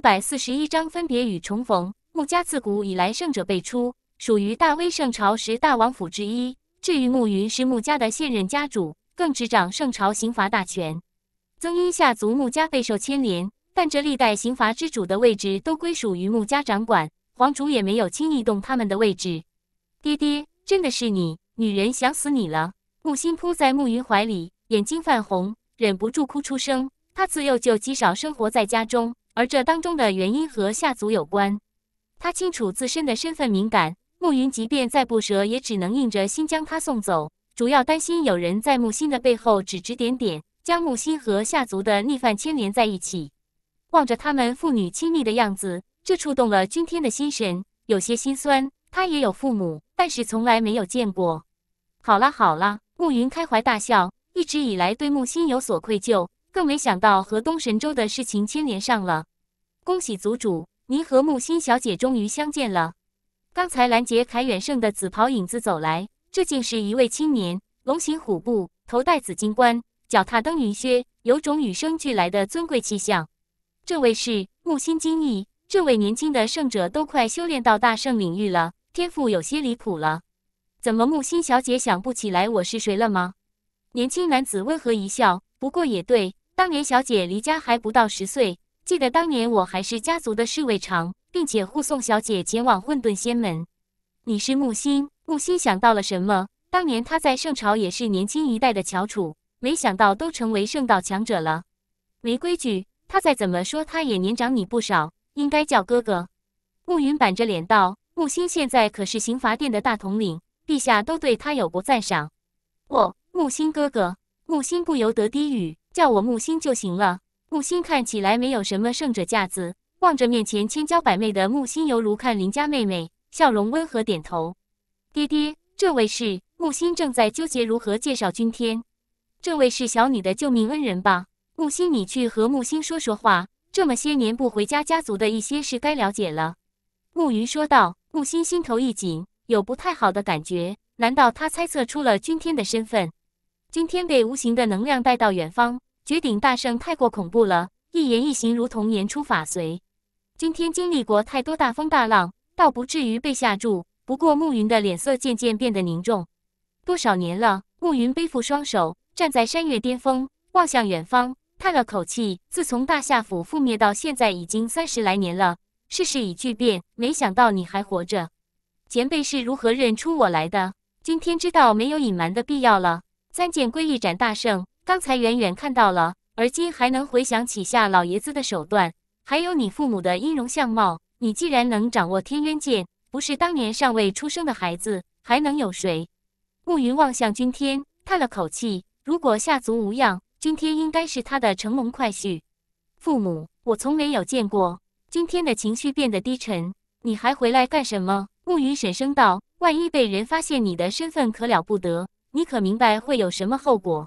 百四十一章分别与重逢。穆家自古以来胜者辈出，属于大威圣朝十大王府之一。至于穆云，是穆家的现任家主，更执掌圣朝刑罚大权。曾荫下族穆家备受牵连，但这历代刑罚之主的位置都归属于穆家掌管，皇主也没有轻易动他们的位置。爹爹，真的是你！女人想死你了。木心扑在穆云怀里，眼睛泛红，忍不住哭出声。他自幼就极少生活在家中。而这当中的原因和夏族有关，他清楚自身的身份敏感。暮云即便再不舍，也只能硬着心将他送走。主要担心有人在木心的背后指指点点，将木心和夏族的逆犯牵连在一起。望着他们父女亲密的样子，这触动了君天的心神，有些心酸。他也有父母，但是从来没有见过。好了好了，暮云开怀大笑，一直以来对木心有所愧疚。更没想到河东神州的事情牵连上了，恭喜族主，您和木心小姐终于相见了。刚才拦截凯远胜的紫袍影子走来，这竟是一位青年，龙行虎步，头戴紫金冠，脚踏登云靴，有种与生俱来的尊贵气象。这位是木心金逸，这位年轻的圣者都快修炼到大圣领域了，天赋有些离谱了。怎么木心小姐想不起来我是谁了吗？年轻男子温和一笑，不过也对。当年小姐离家还不到十岁，记得当年我还是家族的侍卫长，并且护送小姐前往混沌仙门。你是木心，木心想到了什么？当年他在圣朝也是年轻一代的翘楚，没想到都成为圣道强者了。没规矩，他再怎么说，他也年长你不少，应该叫哥哥。暮云板着脸道：“木心现在可是刑罚殿的大统领，陛下都对他有过赞赏。”我木心哥哥，木心不由得低语。叫我木心就行了。木心看起来没有什么圣者架子，望着面前千娇百媚的木心，犹如看邻家妹妹，笑容温和，点头。爹爹，这位是木心，正在纠结如何介绍君天。这位是小女的救命恩人吧？木心，你去和木心说说话。这么些年不回家，家族的一些事该了解了。木鱼说道。木心心头一紧，有不太好的感觉。难道他猜测出了君天的身份？君天被无形的能量带到远方。绝顶大圣太过恐怖了，一言一行如同言出法随。今天经历过太多大风大浪，倒不至于被吓住。不过暮云的脸色渐渐变得凝重。多少年了，暮云背负双手，站在山岳巅峰，望向远方，叹了口气。自从大夏府覆灭到现在，已经三十来年了，世事已巨变。没想到你还活着，前辈是如何认出我来的？今天知道没有隐瞒的必要了。三剑归一斩大圣。刚才远远看到了，而今还能回想起夏老爷子的手段，还有你父母的音容相貌。你既然能掌握天渊剑，不是当年尚未出生的孩子，还能有谁？暮云望向君天，叹了口气。如果夏族无恙，君天应该是他的乘龙快婿。父母，我从没有见过。君天的情绪变得低沉。你还回来干什么？暮云沈声道：“万一被人发现你的身份，可了不得。你可明白会有什么后果？”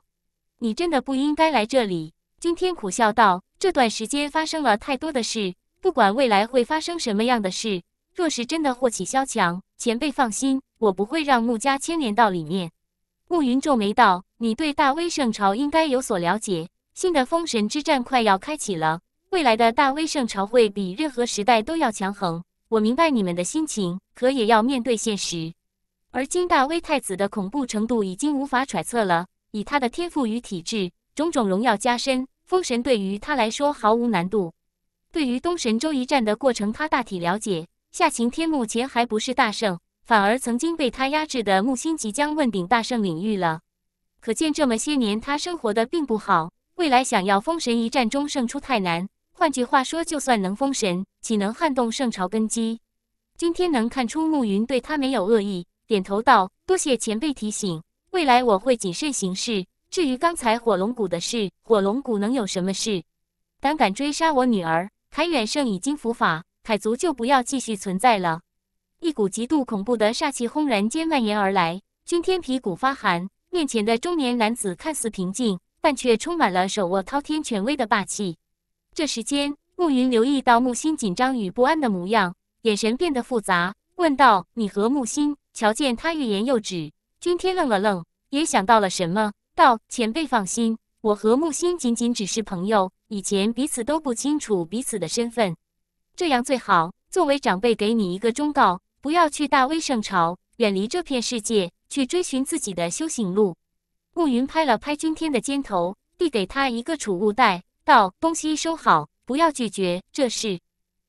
你真的不应该来这里。”今天苦笑道，“这段时间发生了太多的事，不管未来会发生什么样的事，若是真的祸起萧墙，前辈放心，我不会让穆家牵连到里面。”慕云皱眉道：“你对大威圣朝应该有所了解，新的封神之战快要开启了，未来的大威圣朝会比任何时代都要强横。我明白你们的心情，可也要面对现实。而金大威太子的恐怖程度已经无法揣测了。”以他的天赋与体质，种种荣耀加身，封神对于他来说毫无难度。对于东神州一战的过程，他大体了解。夏晴天目前还不是大圣，反而曾经被他压制的木星即将问鼎大圣领域了。可见这么些年他生活的并不好。未来想要封神一战中胜出太难。换句话说，就算能封神，岂能撼动圣朝根基？君天能看出暮云对他没有恶意，点头道：“多谢前辈提醒。”未来我会谨慎行事。至于刚才火龙谷的事，火龙谷能有什么事？胆敢追杀我女儿，凯远胜已经伏法，凯族就不要继续存在了。一股极度恐怖的煞气轰然间蔓延而来，君天皮骨发寒。面前的中年男子看似平静，但却充满了手握滔天权威的霸气。这时间，暮云留意到木心紧张与不安的模样，眼神变得复杂，问道：“你和木心？”瞧见他欲言又止。君天愣了愣，也想到了什么，道：“前辈放心，我和木心仅仅只是朋友，以前彼此都不清楚彼此的身份，这样最好。作为长辈，给你一个忠告，不要去大威圣朝，远离这片世界，去追寻自己的修行路。”暮云拍了拍君天的肩头，递给他一个储物袋，道：“东西收好，不要拒绝，这是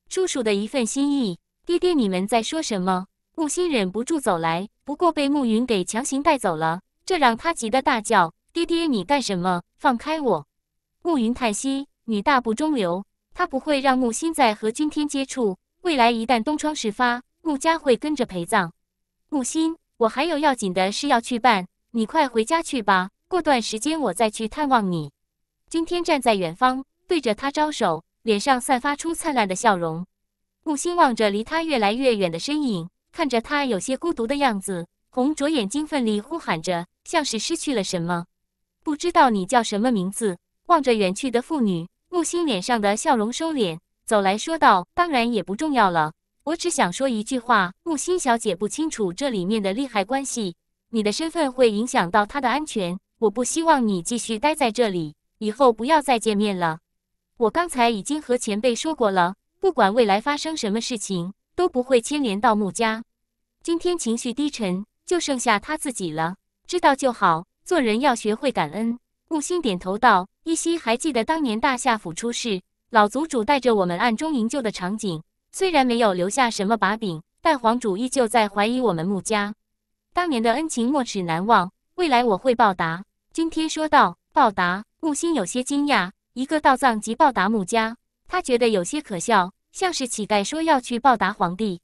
叔叔的一份心意。”爹爹，你们在说什么？木心忍不住走来。不过被慕云给强行带走了，这让他急得大叫：“爹爹，你干什么？放开我！”慕云叹息：“女大不中留。”他不会让木心再和君天接触，未来一旦东窗事发，慕家会跟着陪葬。木心，我还有要紧的事要去办，你快回家去吧。过段时间我再去探望你。今天站在远方，对着他招手，脸上散发出灿烂的笑容。木心望着离他越来越远的身影。看着他有些孤独的样子，红着眼睛奋力呼喊着，像是失去了什么。不知道你叫什么名字？望着远去的妇女，木星脸上的笑容收敛，走来说道：“当然也不重要了，我只想说一句话。木星小姐不清楚这里面的利害关系，你的身份会影响到她的安全。我不希望你继续待在这里，以后不要再见面了。我刚才已经和前辈说过了，不管未来发生什么事情。”都不会牵连到穆家。今天情绪低沉，就剩下他自己了。知道就好，做人要学会感恩。木星点头道：“依稀还记得当年大夏府出事，老族主带着我们暗中营救的场景。虽然没有留下什么把柄，但皇主依旧在怀疑我们穆家。当年的恩情，没齿难忘。未来我会报答。”今天说道：“报答？”木星有些惊讶，一个道藏即报答穆家，他觉得有些可笑。像是乞丐说要去报答皇帝，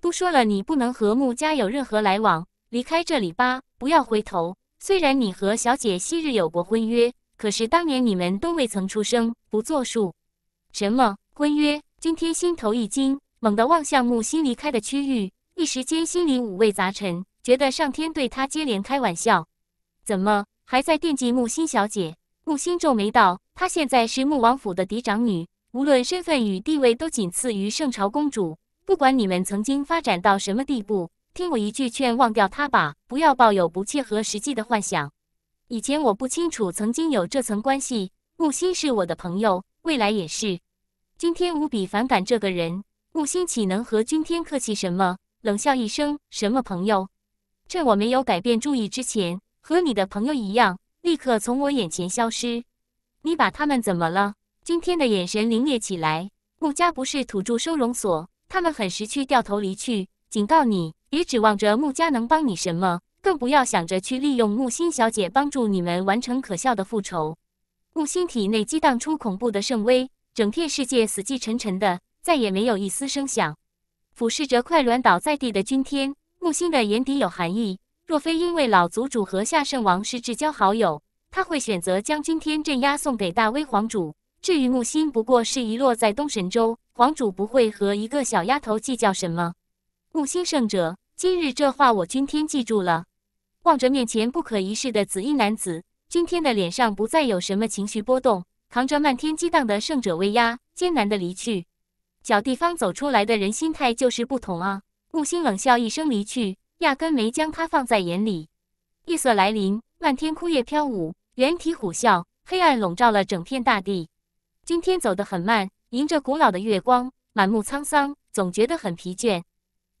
都说了你不能和穆家有任何来往，离开这里吧，不要回头。虽然你和小姐昔日有过婚约，可是当年你们都未曾出生，不作数。什么婚约？今天心头一惊，猛地望向穆心离开的区域，一时间心里五味杂陈，觉得上天对他接连开玩笑。怎么还在惦记穆心小姐？穆心皱眉道：“她现在是穆王府的嫡长女。”无论身份与地位都仅次于圣朝公主。不管你们曾经发展到什么地步，听我一句劝，忘掉他吧，不要抱有不切合实际的幻想。以前我不清楚曾经有这层关系，木星是我的朋友，未来也是。今天无比反感这个人，木星岂能和君天客气什么？冷笑一声，什么朋友？趁我没有改变注意之前，和你的朋友一样，立刻从我眼前消失。你把他们怎么了？君天的眼神凌冽起来，穆家不是土著收容所，他们很识趣，掉头离去。警告你，别指望着穆家能帮你什么，更不要想着去利用木星小姐帮助你们完成可笑的复仇。木星体内激荡出恐怖的圣威，整片世界死寂沉沉的，再也没有一丝声响。俯视着快软倒在地的君天，木星的眼底有寒意。若非因为老族主和夏圣王是至交好友，他会选择将君天镇压送给大威皇主。至于木星，不过是遗落在东神州，皇主不会和一个小丫头计较什么。木星圣者，今日这话我君天记住了。望着面前不可一世的紫衣男子，君天的脸上不再有什么情绪波动，扛着漫天激荡的圣者威压，艰难的离去。小地方走出来的人心态就是不同啊！木星冷笑一声离去，压根没将他放在眼里。夜色来临，漫天枯叶飘舞，猿啼虎啸，黑暗笼罩了整片大地。今天走得很慢，迎着古老的月光，满目沧桑，总觉得很疲倦。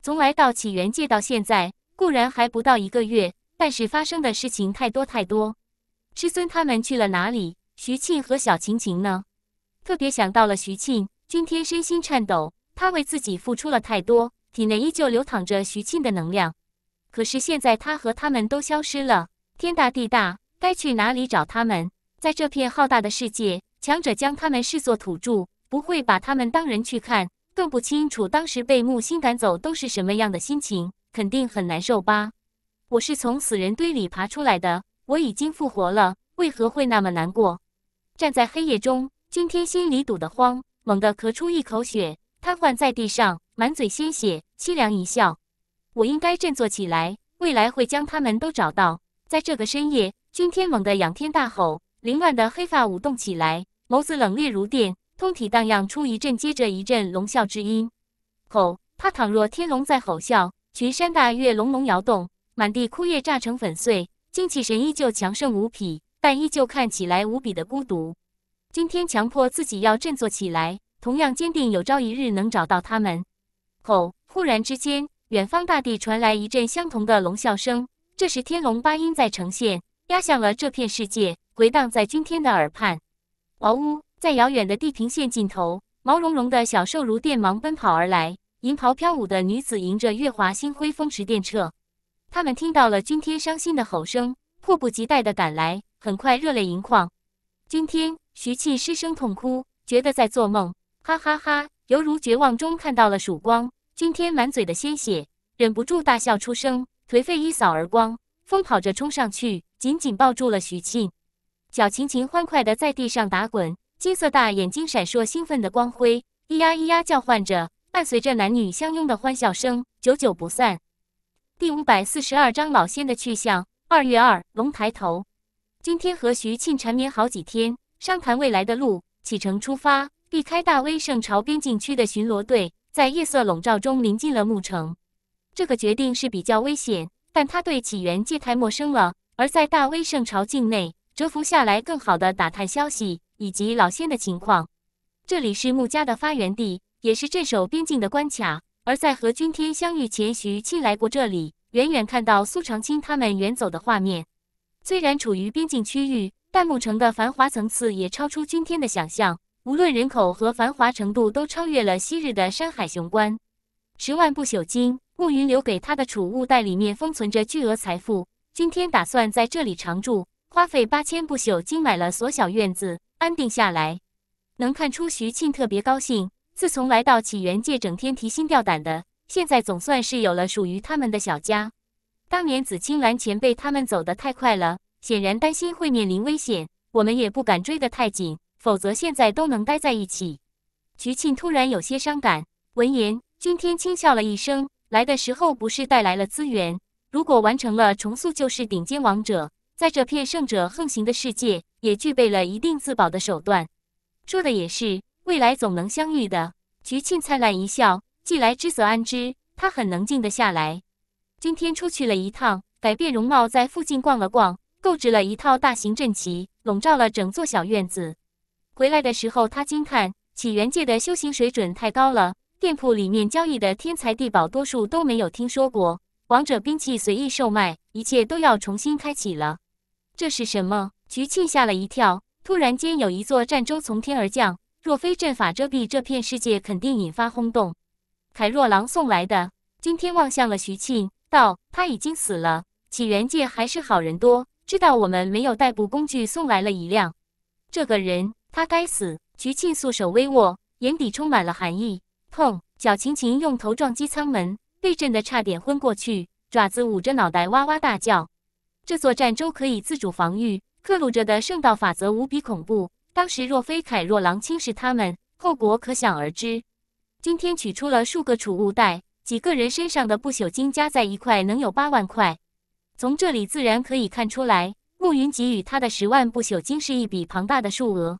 从来到起源界到现在，固然还不到一个月，但是发生的事情太多太多。师尊他们去了哪里？徐庆和小晴晴呢？特别想到了徐庆，今天身心颤抖，他为自己付出了太多，体内依旧流淌着徐庆的能量。可是现在他和他们都消失了，天大地大，该去哪里找他们？在这片浩大的世界。强者将他们视作土著，不会把他们当人去看，更不清楚当时被木星赶走都是什么样的心情，肯定很难受吧？我是从死人堆里爬出来的，我已经复活了，为何会那么难过？站在黑夜中，今天心里堵得慌，猛地咳出一口血，瘫痪在地上，满嘴鲜血，凄凉一笑。我应该振作起来，未来会将他们都找到。在这个深夜，君天猛地仰天大吼。凌乱的黑发舞动起来，眸子冷冽如电，通体荡漾出一阵接着一阵龙啸之音。吼！他倘若天龙在吼啸，群山大岳隆隆摇动，满地枯叶炸成粉碎，精气神依旧强盛无比，但依旧看起来无比的孤独。今天强迫自己要振作起来，同样坚定，有朝一日能找到他们。吼！忽然之间，远方大地传来一阵相同的龙啸声，这时天龙八音在呈现，压向了这片世界。回荡在君天的耳畔。嗷呜！在遥远的地平线尽头，毛茸茸的小兽如电芒奔跑而来。银袍飘舞的女子迎着月华星辉，风驰电掣。他们听到了君天伤心的吼声，迫不及待地赶来，很快热泪盈眶。君天，徐庆失声痛哭，觉得在做梦。哈哈哈，犹如绝望中看到了曙光。君天满嘴的鲜血，忍不住大笑出声，颓废一扫而光，疯跑着冲上去，紧紧抱住了徐庆。小琴琴欢快地在地上打滚，金色大眼睛闪烁兴奋的光辉，咿呀咿呀叫唤着，伴随着男女相拥的欢笑声，久久不散。第五百四十二章老仙的去向。二月二，龙抬头。今天和徐庆缠绵好几天，商谈未来的路，启程出发，避开大威圣朝边境区的巡逻队，在夜色笼罩中临近了牧城。这个决定是比较危险，但他对起源界太陌生了，而在大威圣朝境内。蛰伏下来，更好的打探消息以及老仙的情况。这里是穆家的发源地，也是镇守边境的关卡。而在和君天相遇前，徐庆来过这里，远远看到苏长青他们远走的画面。虽然处于边境区域，但穆城的繁华层次也超出君天的想象。无论人口和繁华程度，都超越了昔日的山海雄关。十万不朽金，穆云留给他的储物袋里面封存着巨额财富。君天打算在这里常住。花费八千不朽金买了所小院子，安定下来，能看出徐庆特别高兴。自从来到起源界，整天提心吊胆的，现在总算是有了属于他们的小家。当年紫青兰前辈他们走得太快了，显然担心会面临危险，我们也不敢追得太紧，否则现在都能待在一起。徐庆突然有些伤感。闻言，君天轻笑了一声。来的时候不是带来了资源？如果完成了重塑，就是顶尖王者。在这片圣者横行的世界，也具备了一定自保的手段。说的也是，未来总能相遇的。菊庆灿烂一笑，既来之则安之，他很能静得下来。今天出去了一趟，改变容貌，在附近逛了逛，购置了一套大型阵旗，笼罩了整座小院子。回来的时候，他惊叹：起源界的修行水准太高了，店铺里面交易的天材地宝，多数都没有听说过。王者兵器随意售卖，一切都要重新开启了。这是什么？菊庆吓了一跳，突然间有一座战舟从天而降，若非阵法遮蔽，这片世界肯定引发轰动。凯若郎送来的，今天望向了徐庆，道：“他已经死了。”起源界还是好人多，知道我们没有代步工具，送来了一辆。这个人，他该死！徐庆素手微握，眼底充满了寒意。碰！小晴晴用头撞击舱门，被震得差点昏过去，爪子捂着脑袋，哇哇大叫。这座战舟可以自主防御，克鲁哲的圣道法则无比恐怖。当时若非凯若狼侵蚀他们，后果可想而知。今天取出了数个储物袋，几个人身上的不朽金加在一块能有八万块。从这里自然可以看出来，暮云给予他的十万不朽金是一笔庞大的数额。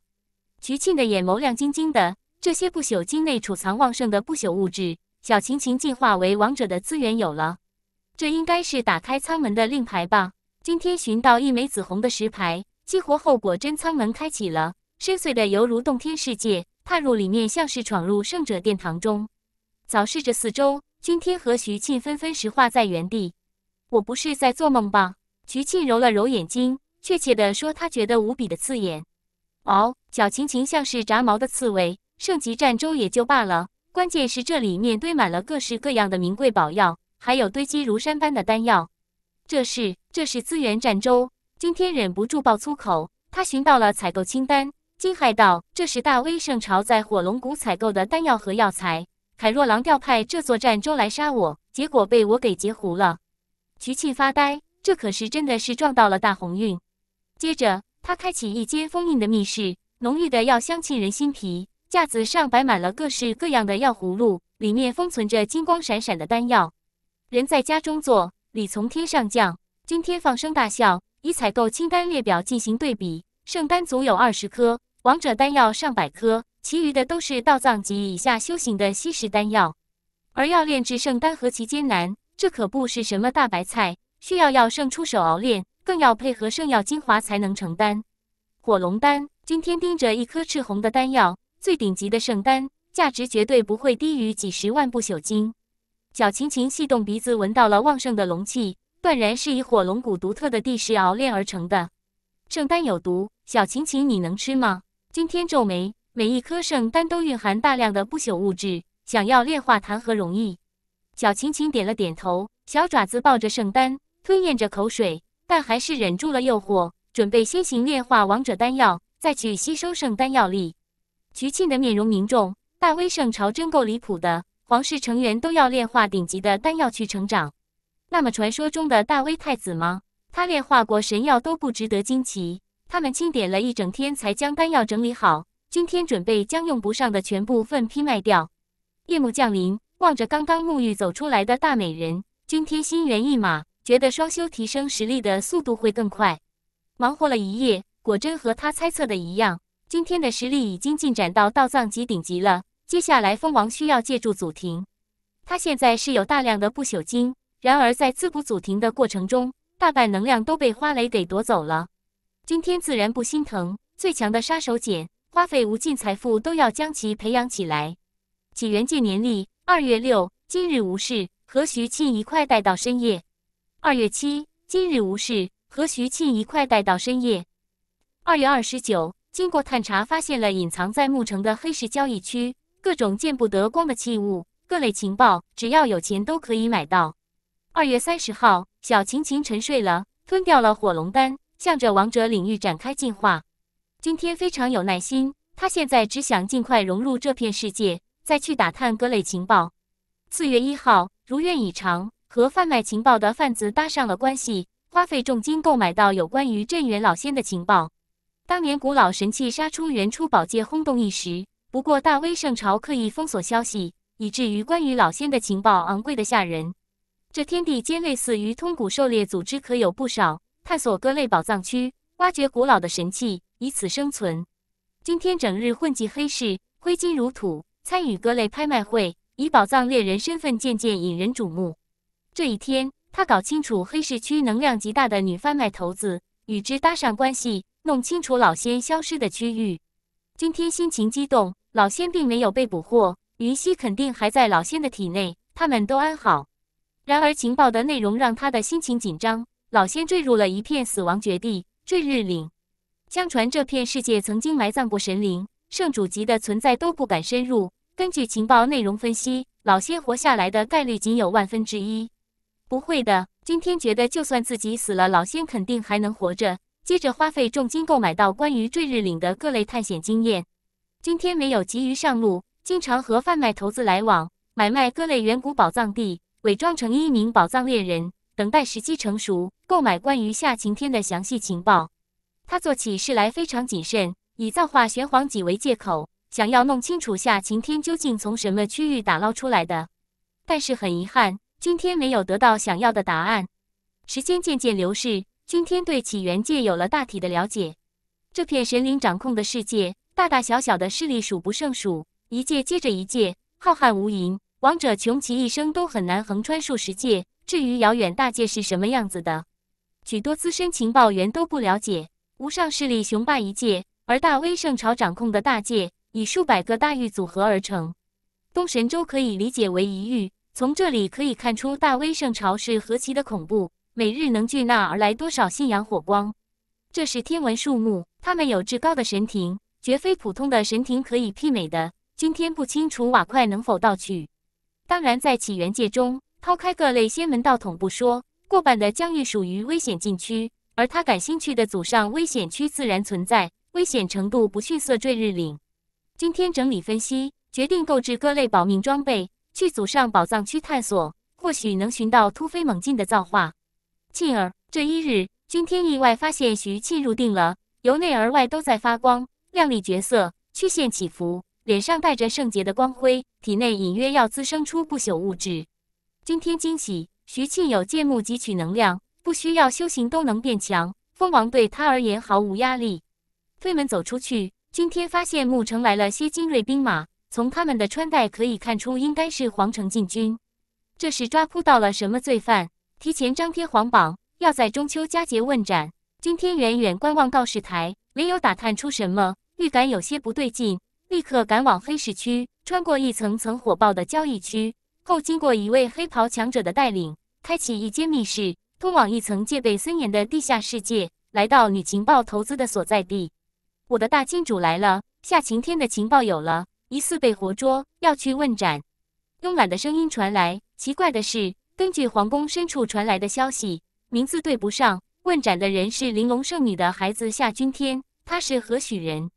徐庆的眼眸亮晶晶的，这些不朽金内储藏旺盛的不朽物质，小晴晴进化为王者的资源有了。这应该是打开舱门的令牌吧。今天寻到一枚紫红的石牌，激活后果真舱门开启了，深邃的犹如洞天世界，踏入里面像是闯入圣者殿堂中。扫视着四周，君天和徐庆纷纷石化在原地。我不是在做梦吧？徐庆揉了揉眼睛，确切的说，他觉得无比的刺眼。哦，小晴晴像是炸毛的刺猬，圣级战舟也就罢了，关键是这里面堆满了各式各样的名贵宝药，还有堆积如山般的丹药。这是。这是资源战舟，今天忍不住爆粗口。他寻到了采购清单，惊骇道：“这是大威圣朝在火龙谷采购的丹药和药材。”凯若狼调派这座战州来杀我，结果被我给截胡了。徐庆发呆，这可是真的是撞到了大鸿运。接着，他开启一间封印的密室，浓郁的药香沁人心脾。架子上摆满了各式各样的药葫芦，里面封存着金光闪闪的丹药。人在家中坐，礼从天上降。今天放声大笑，以采购清单列表进行对比，圣丹足有二十颗，王者丹药上百颗，其余的都是道藏及以下修行的稀世丹药。而要炼制圣丹何其艰难，这可不是什么大白菜，需要药圣出手熬炼，更要配合圣药精华才能成丹。火龙丹，今天盯着一颗赤红的丹药，最顶级的圣丹，价值绝对不会低于几十万不朽金。小琴琴细动鼻子，闻到了旺盛的龙气。断然是以火龙骨独特的地势熬炼而成的圣丹有毒，小晴晴，你能吃吗？今天皱眉，每一颗圣丹都蕴含大量的不朽物质，想要炼化谈何容易？小晴晴点了点头，小爪子抱着圣丹，吞咽着口水，但还是忍住了诱惑，准备先行炼化王者丹药，再去吸收圣丹药力。菊庆的面容凝重，大威圣朝真够离谱的，皇室成员都要炼化顶级的丹药去成长。那么传说中的大威太子吗？他炼化过神药都不值得惊奇。他们清点了一整天，才将丹药整理好。今天准备将用不上的全部分批卖掉。夜幕降临，望着刚刚沐浴走出来的大美人，君天心猿意马，觉得双修提升实力的速度会更快。忙活了一夜，果真和他猜测的一样，今天的实力已经进展到道藏级顶级了。接下来蜂王需要借助祖庭，他现在是有大量的不朽金。然而，在滋补祖庭的过程中，大半能量都被花蕾给夺走了。今天自然不心疼，最强的杀手锏，花费无尽财富都要将其培养起来。起源纪年历二月六，今日无事，和徐庆一块待到深夜。二月七，今日无事，和徐庆一块待到深夜。二月二十九，经过探查，发现了隐藏在牧城的黑市交易区，各种见不得光的器物、各类情报，只要有钱都可以买到。二月三十号，小晴晴沉睡了，吞掉了火龙丹，向着王者领域展开进化。今天非常有耐心，他现在只想尽快融入这片世界，再去打探各类情报。四月一号，如愿以偿，和贩卖情报的贩子搭上了关系，花费重金购买到有关于镇元老仙的情报。当年古老神器杀出原初宝界，轰动一时。不过大威圣朝刻意封锁消息，以至于关于老仙的情报昂贵的吓人。这天地间，类似于通古狩猎组织可有不少，探索各类宝藏区，挖掘古老的神器，以此生存。今天整日混迹黑市，挥金如土，参与各类拍卖会，以宝藏猎人身份渐渐引人瞩目。这一天，他搞清楚黑市区能量极大的女贩卖头子，与之搭上关系，弄清楚老仙消失的区域。今天心情激动，老仙并没有被捕获，云溪肯定还在老仙的体内，他们都安好。然而情报的内容让他的心情紧张。老仙坠入了一片死亡绝地——坠日岭。相传这片世界曾经埋葬过神灵，圣主级的存在都不敢深入。根据情报内容分析，老仙活下来的概率仅有万分之一。不会的，君天觉得就算自己死了，老仙肯定还能活着。接着花费重金购买到关于坠日岭的各类探险经验。君天没有急于上路，经常和贩卖投资来往，买卖各类远古宝藏地。伪装成一名宝藏猎人，等待时机成熟，购买关于夏晴天的详细情报。他做起事来非常谨慎，以造化玄黄戟为借口，想要弄清楚夏晴天究竟从什么区域打捞出来的。但是很遗憾，君天没有得到想要的答案。时间渐渐流逝，君天对起源界有了大体的了解。这片神灵掌控的世界，大大小小的势力数不胜数，一界接着一界，浩瀚无垠。王者穷其一生都很难横穿数十界。至于遥远大界是什么样子的，许多资深情报员都不了解。无上势力雄霸一界，而大威圣朝掌控的大界以数百个大域组合而成。东神州可以理解为一域。从这里可以看出，大威圣朝是何其的恐怖！每日能聚纳而来多少信仰火光？这是天文数目。他们有至高的神庭，绝非普通的神庭可以媲美的。今天不清楚瓦块能否盗取。当然，在起源界中，抛开各类仙门道统不说，过半的疆域属于危险禁区。而他感兴趣的祖上危险区，自然存在危险程度不逊色坠日岭。今天整理分析，决定购置各类保命装备，去祖上宝藏区探索，或许能寻到突飞猛进的造化。进而，这一日，君天意外发现，徐庆入定了，由内而外都在发光，靓丽绝色，曲线起伏。脸上带着圣洁的光辉，体内隐约要滋生出不朽物质。君天惊喜，徐庆有借木汲取能量，不需要修行都能变强。蜂王对他而言毫无压力。推门走出去，君天发现牧城来了些精锐兵马，从他们的穿戴可以看出，应该是皇城禁军。这是抓扑到了什么罪犯？提前张贴皇榜，要在中秋佳节问斩。君天远远观望告示台，没有打探出什么，预感有些不对劲。立刻赶往黑市区，穿过一层层火爆的交易区后，经过一位黑袍强者的带领，开启一间密室，通往一层戒备森严的地下世界，来到女情报投资的所在地。我的大金主来了，夏晴天的情报有了，疑似被活捉，要去问斩。慵懒的声音传来。奇怪的是，根据皇宫深处传来的消息，名字对不上。问斩的人是玲珑圣女的孩子夏君天，他是何许人？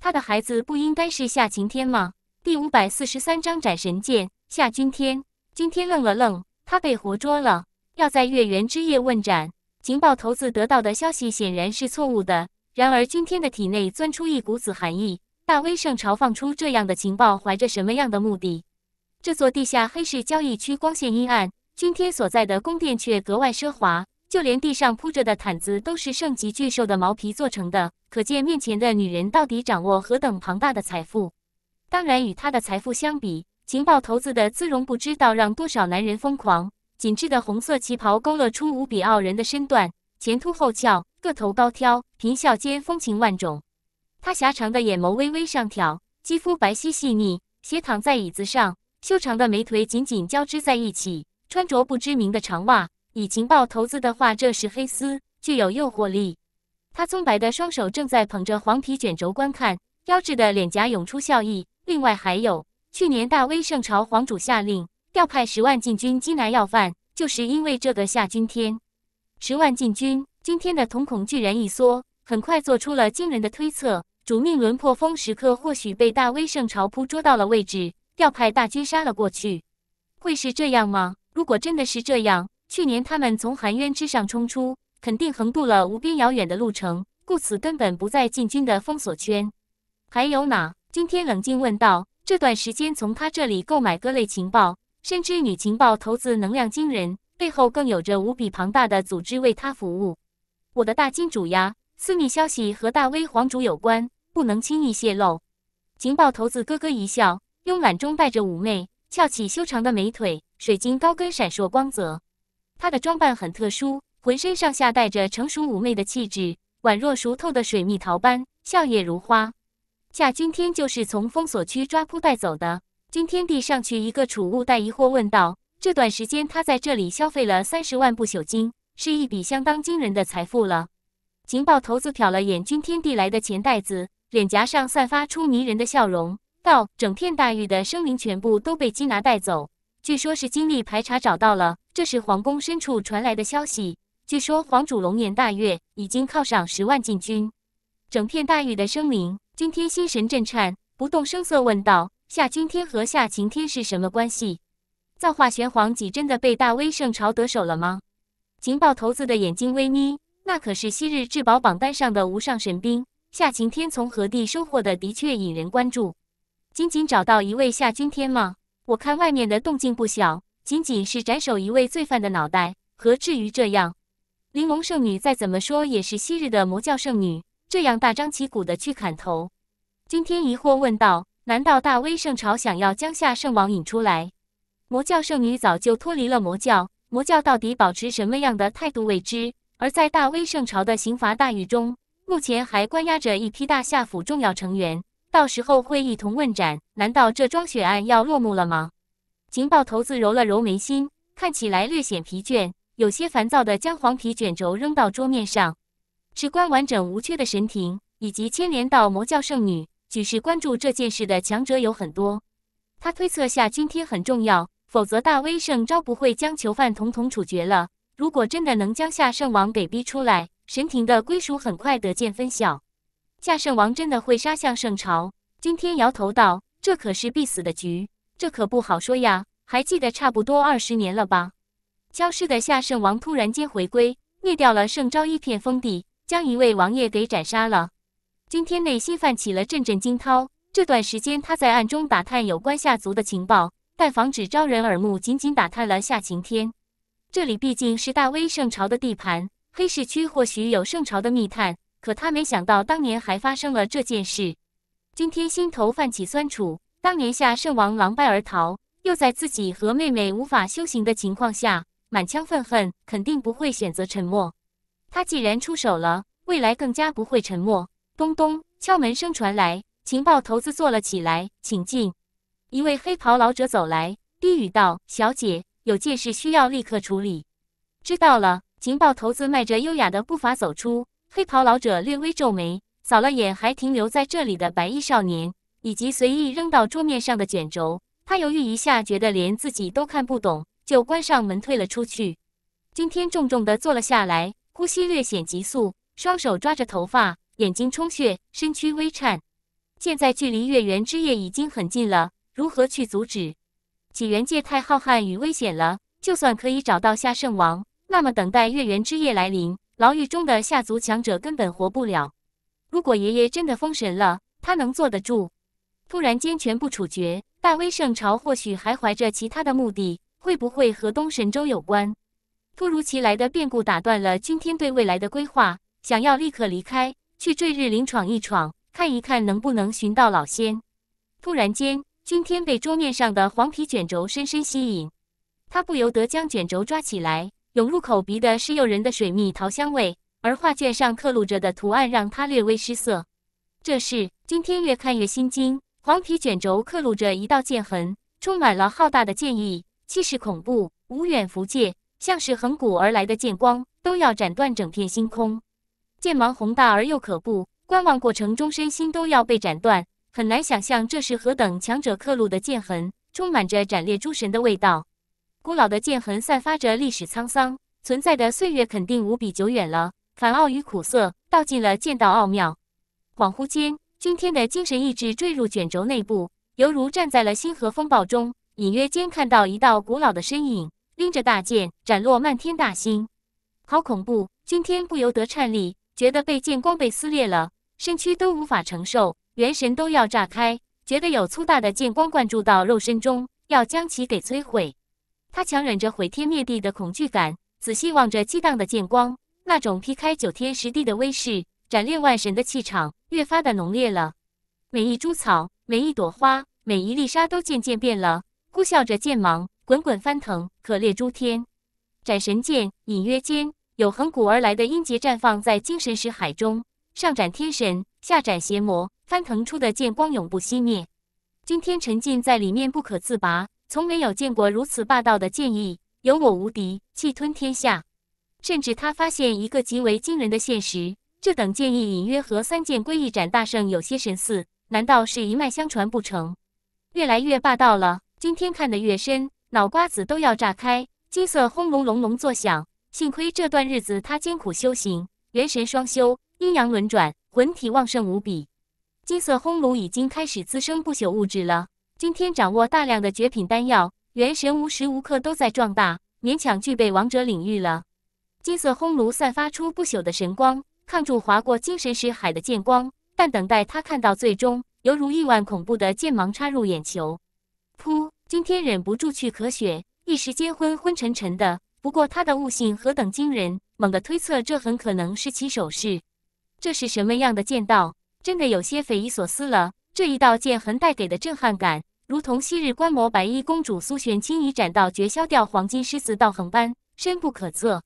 他的孩子不应该是夏晴天吗？第五百四十三章斩神剑。夏君天，君天愣了愣，他被活捉了，要在月圆之夜问斩。情报头子得到的消息显然是错误的。然而，君天的体内钻出一股子寒意。大威圣朝放出这样的情报，怀着什么样的目的？这座地下黑市交易区光线阴暗，君天所在的宫殿却格外奢华，就连地上铺着的毯子都是圣级巨兽的毛皮做成的。可见面前的女人到底掌握何等庞大的财富？当然，与她的财富相比，情报头子的姿容不知道让多少男人疯狂。紧致的红色旗袍勾勒出无比傲人的身段，前凸后翘，个头高挑，颦笑间风情万种。她狭长的眼眸微微上挑，肌肤白皙细腻，斜躺在椅子上，修长的美腿紧紧交织在一起，穿着不知名的长袜。以情报头子的话，这是黑丝，具有诱惑力。他葱白的双手正在捧着黄皮卷轴观看，标志的脸颊涌出笑意。另外还有，去年大威圣朝皇主下令调派十万禁军缉拿要犯，就是因为这个夏君天。十万禁军，君天的瞳孔居然一缩，很快做出了惊人的推测：主命轮破风时刻，或许被大威圣朝扑捉到了位置，调派大军杀了过去。会是这样吗？如果真的是这样，去年他们从含冤之上冲出。肯定横渡了无边遥远的路程，故此根本不在禁军的封锁圈。还有哪？今天冷静问道。这段时间从他这里购买各类情报，深知女情报头子能量惊人，背后更有着无比庞大的组织为他服务。我的大金主呀！私密消息和大威皇主有关，不能轻易泄露。情报头子咯咯一笑，慵懒中带着妩媚，翘起修长的美腿，水晶高跟闪烁光泽。他的装扮很特殊。浑身上下带着成熟妩媚的气质，宛若熟透的水蜜桃般笑靥如花。夏君天就是从封锁区抓扑带走的。君天递上去一个储物袋，疑惑问道：“这段时间他在这里消费了三十万不朽金，是一笔相当惊人的财富了。”情报头子瞟了眼君天递来的钱袋子，脸颊上散发出迷人的笑容，道：“整片大域的生灵全部都被缉拿带走，据说是经历排查找到了。这是皇宫深处传来的消息。”据说皇主龙颜大悦，已经犒赏十万禁军，整片大域的生灵。君天心神震颤，不动声色问道：“夏君天和夏晴天是什么关系？造化玄黄戟真的被大威圣朝得手了吗？”情报头子的眼睛微眯，那可是昔日至宝榜单上的无上神兵。夏晴天从何地收获的，的确引人关注。仅仅找到一位夏君天吗？我看外面的动静不小，仅仅是斩首一位罪犯的脑袋，何至于这样？玲珑圣女再怎么说也是昔日的魔教圣女，这样大张旗鼓的去砍头。君天疑惑问道：“难道大威圣朝想要将夏圣王引出来？”魔教圣女早就脱离了魔教，魔教到底保持什么样的态度未知。而在大威圣朝的刑罚大狱中，目前还关押着一批大夏府重要成员，到时候会一同问斩。难道这桩血案要落幕了吗？情报头子揉了揉眉心，看起来略显疲倦。有些烦躁地将黄皮卷轴扔到桌面上。事关完整无缺的神庭，以及牵连到魔教圣女，举世关注这件事的强者有很多。他推测夏今天很重要，否则大威圣招不会将囚犯统统处决了。如果真的能将夏圣王给逼出来，神庭的归属很快得见分晓。夏圣王真的会杀向圣朝？今天摇头道：“这可是必死的局，这可不好说呀。还记得差不多二十年了吧？”消失的夏圣王突然间回归，灭掉了圣朝一片封地，将一位王爷给斩杀了。君天内心泛起了阵阵惊涛。这段时间，他在暗中打探有关夏族的情报，但防止招人耳目，仅仅打探了夏晴天。这里毕竟是大威圣朝的地盘，黑市区或许有圣朝的密探，可他没想到当年还发生了这件事。君天心头泛起酸楚，当年夏圣王狼狈而逃，又在自己和妹妹无法修行的情况下。满腔愤恨，肯定不会选择沉默。他既然出手了，未来更加不会沉默。咚咚，敲门声传来，情报头子坐了起来，请进。一位黑袍老者走来，低语道：“小姐，有件事需要立刻处理。”知道了。情报头子迈着优雅的步伐走出。黑袍老者略微皱眉，扫了眼还停留在这里的白衣少年，以及随意扔到桌面上的卷轴。他犹豫一下，觉得连自己都看不懂。就关上门，退了出去。今天重重的坐了下来，呼吸略显急促，双手抓着头发，眼睛充血，身躯微颤。现在距离月圆之夜已经很近了，如何去阻止？起源界太浩瀚与危险了，就算可以找到夏圣王，那么等待月圆之夜来临，牢狱中的夏族强者根本活不了。如果爷爷真的封神了，他能坐得住？突然间全部处决，大威圣朝或许还怀着其他的目的。会不会和东神州有关？突如其来的变故打断了君天对未来的规划，想要立刻离开，去坠日岭闯一闯，看一看能不能寻到老仙。突然间，君天被桌面上的黄皮卷轴深深吸引，他不由得将卷轴抓起来，涌入口鼻的是诱人的水蜜桃香味，而画卷上刻录着的图案让他略微失色。这时，君天越看越心惊，黄皮卷轴刻录着一道剑痕，充满了浩大的剑意。气势恐怖，无远弗届，像是横古而来的剑光，都要斩断整片星空。剑芒宏大而又可怖，观望过程，终身心都要被斩断。很难想象这是何等强者刻录的剑痕，充满着斩裂诸神的味道。古老的剑痕散发着历史沧桑，存在的岁月肯定无比久远了。反傲与苦涩，道尽了剑道奥妙。恍惚间，君天的精神意志坠入卷轴内部，犹如站在了星河风暴中。隐约间看到一道古老的身影，拎着大剑斩落漫天大星，好恐怖！君天不由得颤栗，觉得被剑光被撕裂了，身躯都无法承受，元神都要炸开，觉得有粗大的剑光灌注到肉身中，要将其给摧毁。他强忍着毁天灭地的恐惧感，仔细望着激荡的剑光，那种劈开九天十地的威势，斩裂万神的气场越发的浓烈了。每一株草，每一朵花，每一粒沙都渐渐变了。呼啸着，剑芒滚滚翻腾，可裂诸天。斩神剑隐约间有横古而来的音节绽放在精神石海中，上斩天神，下斩邪魔，翻腾出的剑光永不熄灭。君天沉浸在里面不可自拔，从没有见过如此霸道的剑意，有我无敌，气吞天下。甚至他发现一个极为惊人的现实：这等剑意隐约和三剑归一斩大圣有些神似，难道是一脉相传不成？越来越霸道了。今天看得越深，脑瓜子都要炸开。金色轰隆隆隆作响，幸亏这段日子他艰苦修行，元神双修，阴阳轮转，魂体旺盛无比。金色轰炉已经开始滋生不朽物质了。今天掌握大量的绝品丹药，元神无时无刻都在壮大，勉强具备王者领域了。金色轰炉散发出不朽的神光，抗住划过精神石海的剑光，但等待他看到最终，犹如亿万恐怖的剑芒插入眼球。噗！今天忍不住去咳血，一时间昏昏沉沉的。不过他的悟性何等惊人，猛地推测这很可能是其手势。这是什么样的剑道？真的有些匪夷所思了。这一道剑痕带给的震撼感，如同昔日观摩白衣公主苏玄清以斩道绝削掉黄金狮子道痕般，深不可测。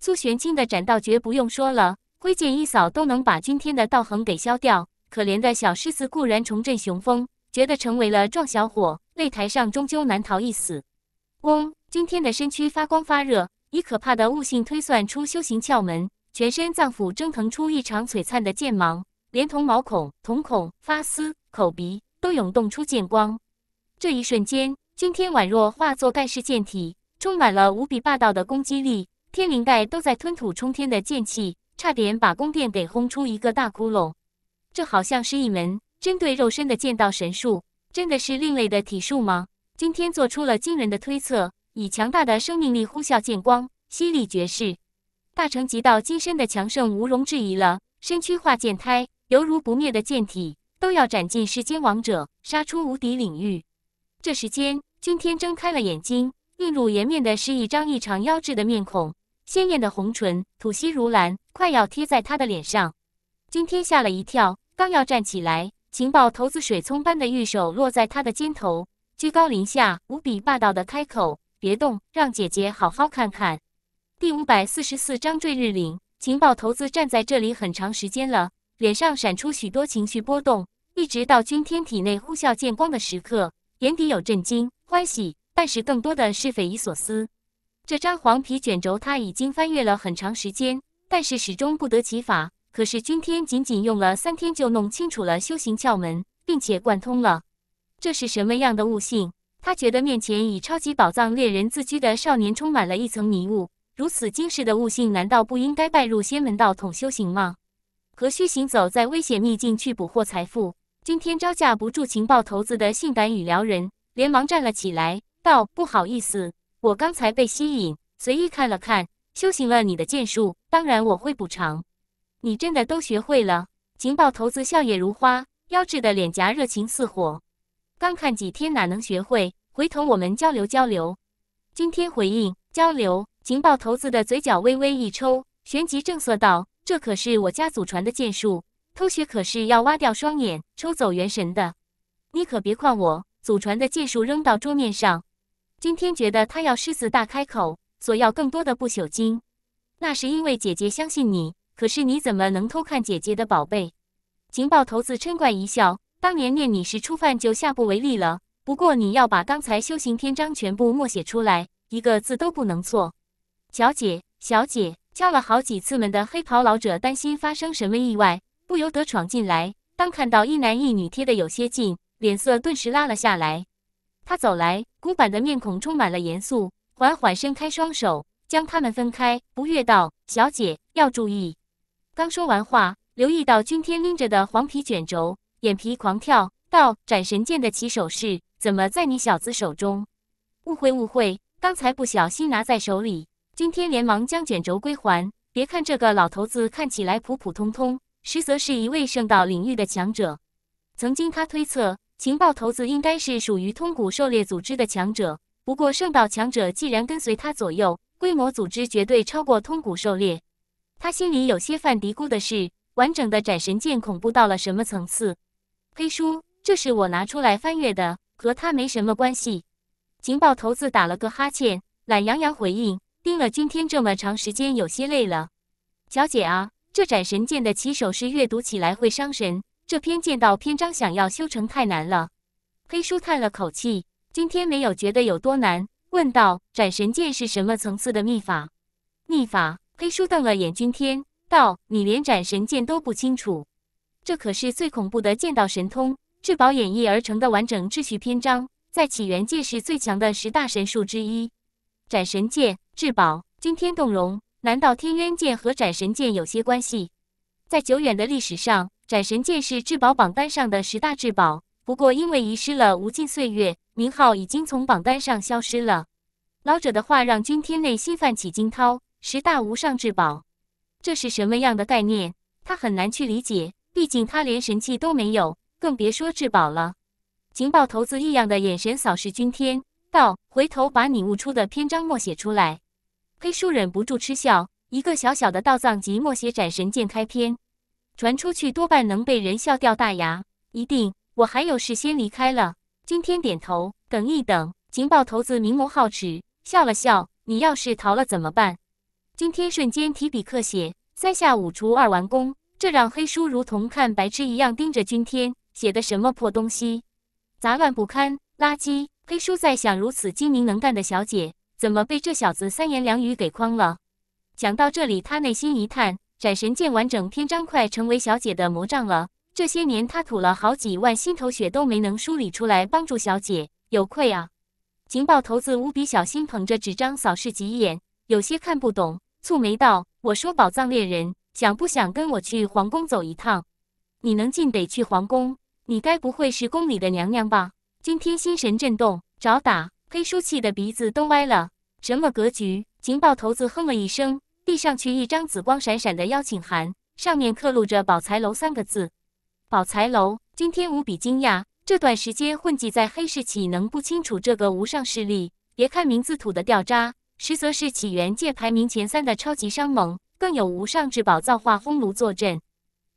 苏玄清的斩道绝不用说了，挥剑一扫都能把君天的道痕给削掉。可怜的小狮子固然重振雄风，觉得成为了壮小伙。擂台上终究难逃一死。嗡！君天的身躯发光发热，以可怕的悟性推算出修行窍门，全身脏腑蒸腾出异常璀璨的剑芒，连同毛孔、瞳孔、发丝、口鼻都涌动出剑光。这一瞬间，君天宛若化作盖世剑体，充满了无比霸道的攻击力，天灵盖都在吞吐冲天的剑气，差点把宫殿给轰出一个大窟窿。这好像是一门针对肉身的剑道神术。真的是另类的体术吗？今天做出了惊人的推测，以强大的生命力呼啸剑光，犀利绝世，大成极道金身的强盛无容置疑了。身躯化剑胎，犹如不灭的剑体，都要斩尽世间王者，杀出无敌领域。这时间，君天睁开了眼睛，映入颜面的是一张异常妖冶的面孔，鲜艳的红唇，吐息如兰，快要贴在他的脸上。君天吓了一跳，刚要站起来。情报头子水葱般的玉手落在他的肩头，居高临下，无比霸道的开口：“别动，让姐姐好好看看。”第五百四十四章坠日岭。情报头子站在这里很长时间了，脸上闪出许多情绪波动，一直到君天体内呼啸见光的时刻，眼底有震惊、欢喜，但是更多的是匪夷所思。这张黄皮卷轴他已经翻阅了很长时间，但是始终不得其法。可是君天仅仅用了三天就弄清楚了修行窍门，并且贯通了，这是什么样的悟性？他觉得面前以超级宝藏猎人自居的少年充满了一层迷雾。如此惊世的悟性，难道不应该拜入仙门道统修行吗？何须行走在危险秘境去捕获财富？君天招架不住情报头子的性感与撩人，连忙站了起来，道：“不好意思，我刚才被吸引，随意看了看，修行了你的剑术，当然我会补偿。”你真的都学会了？情报头子笑靥如花，妖冶的脸颊热情似火。刚看几天哪能学会？回头我们交流交流。今天回应交流，情报头子的嘴角微微一抽，旋即正色道：“这可是我家祖传的剑术，偷学可是要挖掉双眼、抽走元神的。你可别怪我，祖传的剑术扔到桌面上。”今天觉得他要狮子大开口，索要更多的不朽金，那是因为姐姐相信你。可是你怎么能偷看姐姐的宝贝？情报头子嗔怪一笑：“当年念你是初犯，就下不为例了。不过你要把刚才修行篇章全部默写出来，一个字都不能错。”小姐，小姐！敲了好几次门的黑袍老者担心发生什么意外，不由得闯进来。当看到一男一女贴得有些近，脸色顿时拉了下来。他走来，古板的面孔充满了严肃，缓缓伸开双手将他们分开，不悦道：“小姐要注意。”刚说完话，留意到君天拎着的黄皮卷轴，眼皮狂跳，道：“斩神剑的起手式怎么在你小子手中？”误会误会，刚才不小心拿在手里。君天连忙将卷轴归还。别看这个老头子看起来普普通通，实则是一位圣道领域的强者。曾经他推测，情报头子应该是属于通古狩猎组织的强者。不过圣道强者既然跟随他左右，规模组织绝对超过通古狩猎。他心里有些犯嘀咕的是，完整的斩神剑恐怖到了什么层次？黑叔，这是我拿出来翻阅的，和他没什么关系。情报头子打了个哈欠，懒洋洋回应：“盯了今天这么长时间，有些累了。”小姐啊，这斩神剑的起手式阅读起来会伤神，这篇剑道篇章想要修成太难了。黑叔叹了口气：“今天没有觉得有多难。”问道：“斩神剑是什么层次的秘法？”秘法。黑叔瞪了眼君天，道：“你连斩神剑都不清楚？这可是最恐怖的剑道神通，至宝演绎而成的完整秩序篇章，在起源界是最强的十大神术之一。斩神剑，至宝。”君天动容，难道天渊剑和斩神剑有些关系？在久远的历史上，斩神剑是至宝榜单上的十大至宝，不过因为遗失了无尽岁月，名号已经从榜单上消失了。老者的话让君天内心泛起惊涛。十大无上至宝，这是什么样的概念？他很难去理解，毕竟他连神器都没有，更别说至宝了。情报头子异样的眼神扫视君天，道：“回头把你悟出的篇章默写出来。”黑叔忍不住嗤笑：“一个小小的道藏级默写斩神剑开篇，传出去多半能被人笑掉大牙。”“一定。”我还有事先离开了。君天点头：“等一等。”情报头子明眸皓齿笑了笑：“你要是逃了怎么办？”今天瞬间提笔刻写，三下五除二完工，这让黑叔如同看白痴一样盯着君天写的什么破东西，杂乱不堪，垃圾。黑叔在想，如此精明能干的小姐，怎么被这小子三言两语给诓了？讲到这里，他内心一叹，斩神剑完整篇章快成为小姐的魔杖了。这些年他吐了好几万心头血，都没能梳理出来帮助小姐，有愧啊！情报头子无比小心捧着纸张扫视几眼，有些看不懂。蹙眉道：“我说，宝藏猎人，想不想跟我去皇宫走一趟？你能进得去皇宫？你该不会是宫里的娘娘吧？”君天心神震动，找打。黑叔气得鼻子都歪了。什么格局？情报头子哼了一声，递上去一张紫光闪闪的邀请函，上面刻录着“宝财楼”三个字。宝财楼，君天无比惊讶。这段时间混迹在黑市，岂能不清楚这个无上势力？别看名字土的掉渣。实则是起源界排名前三的超级商盟，更有无上至宝造化烘炉坐镇。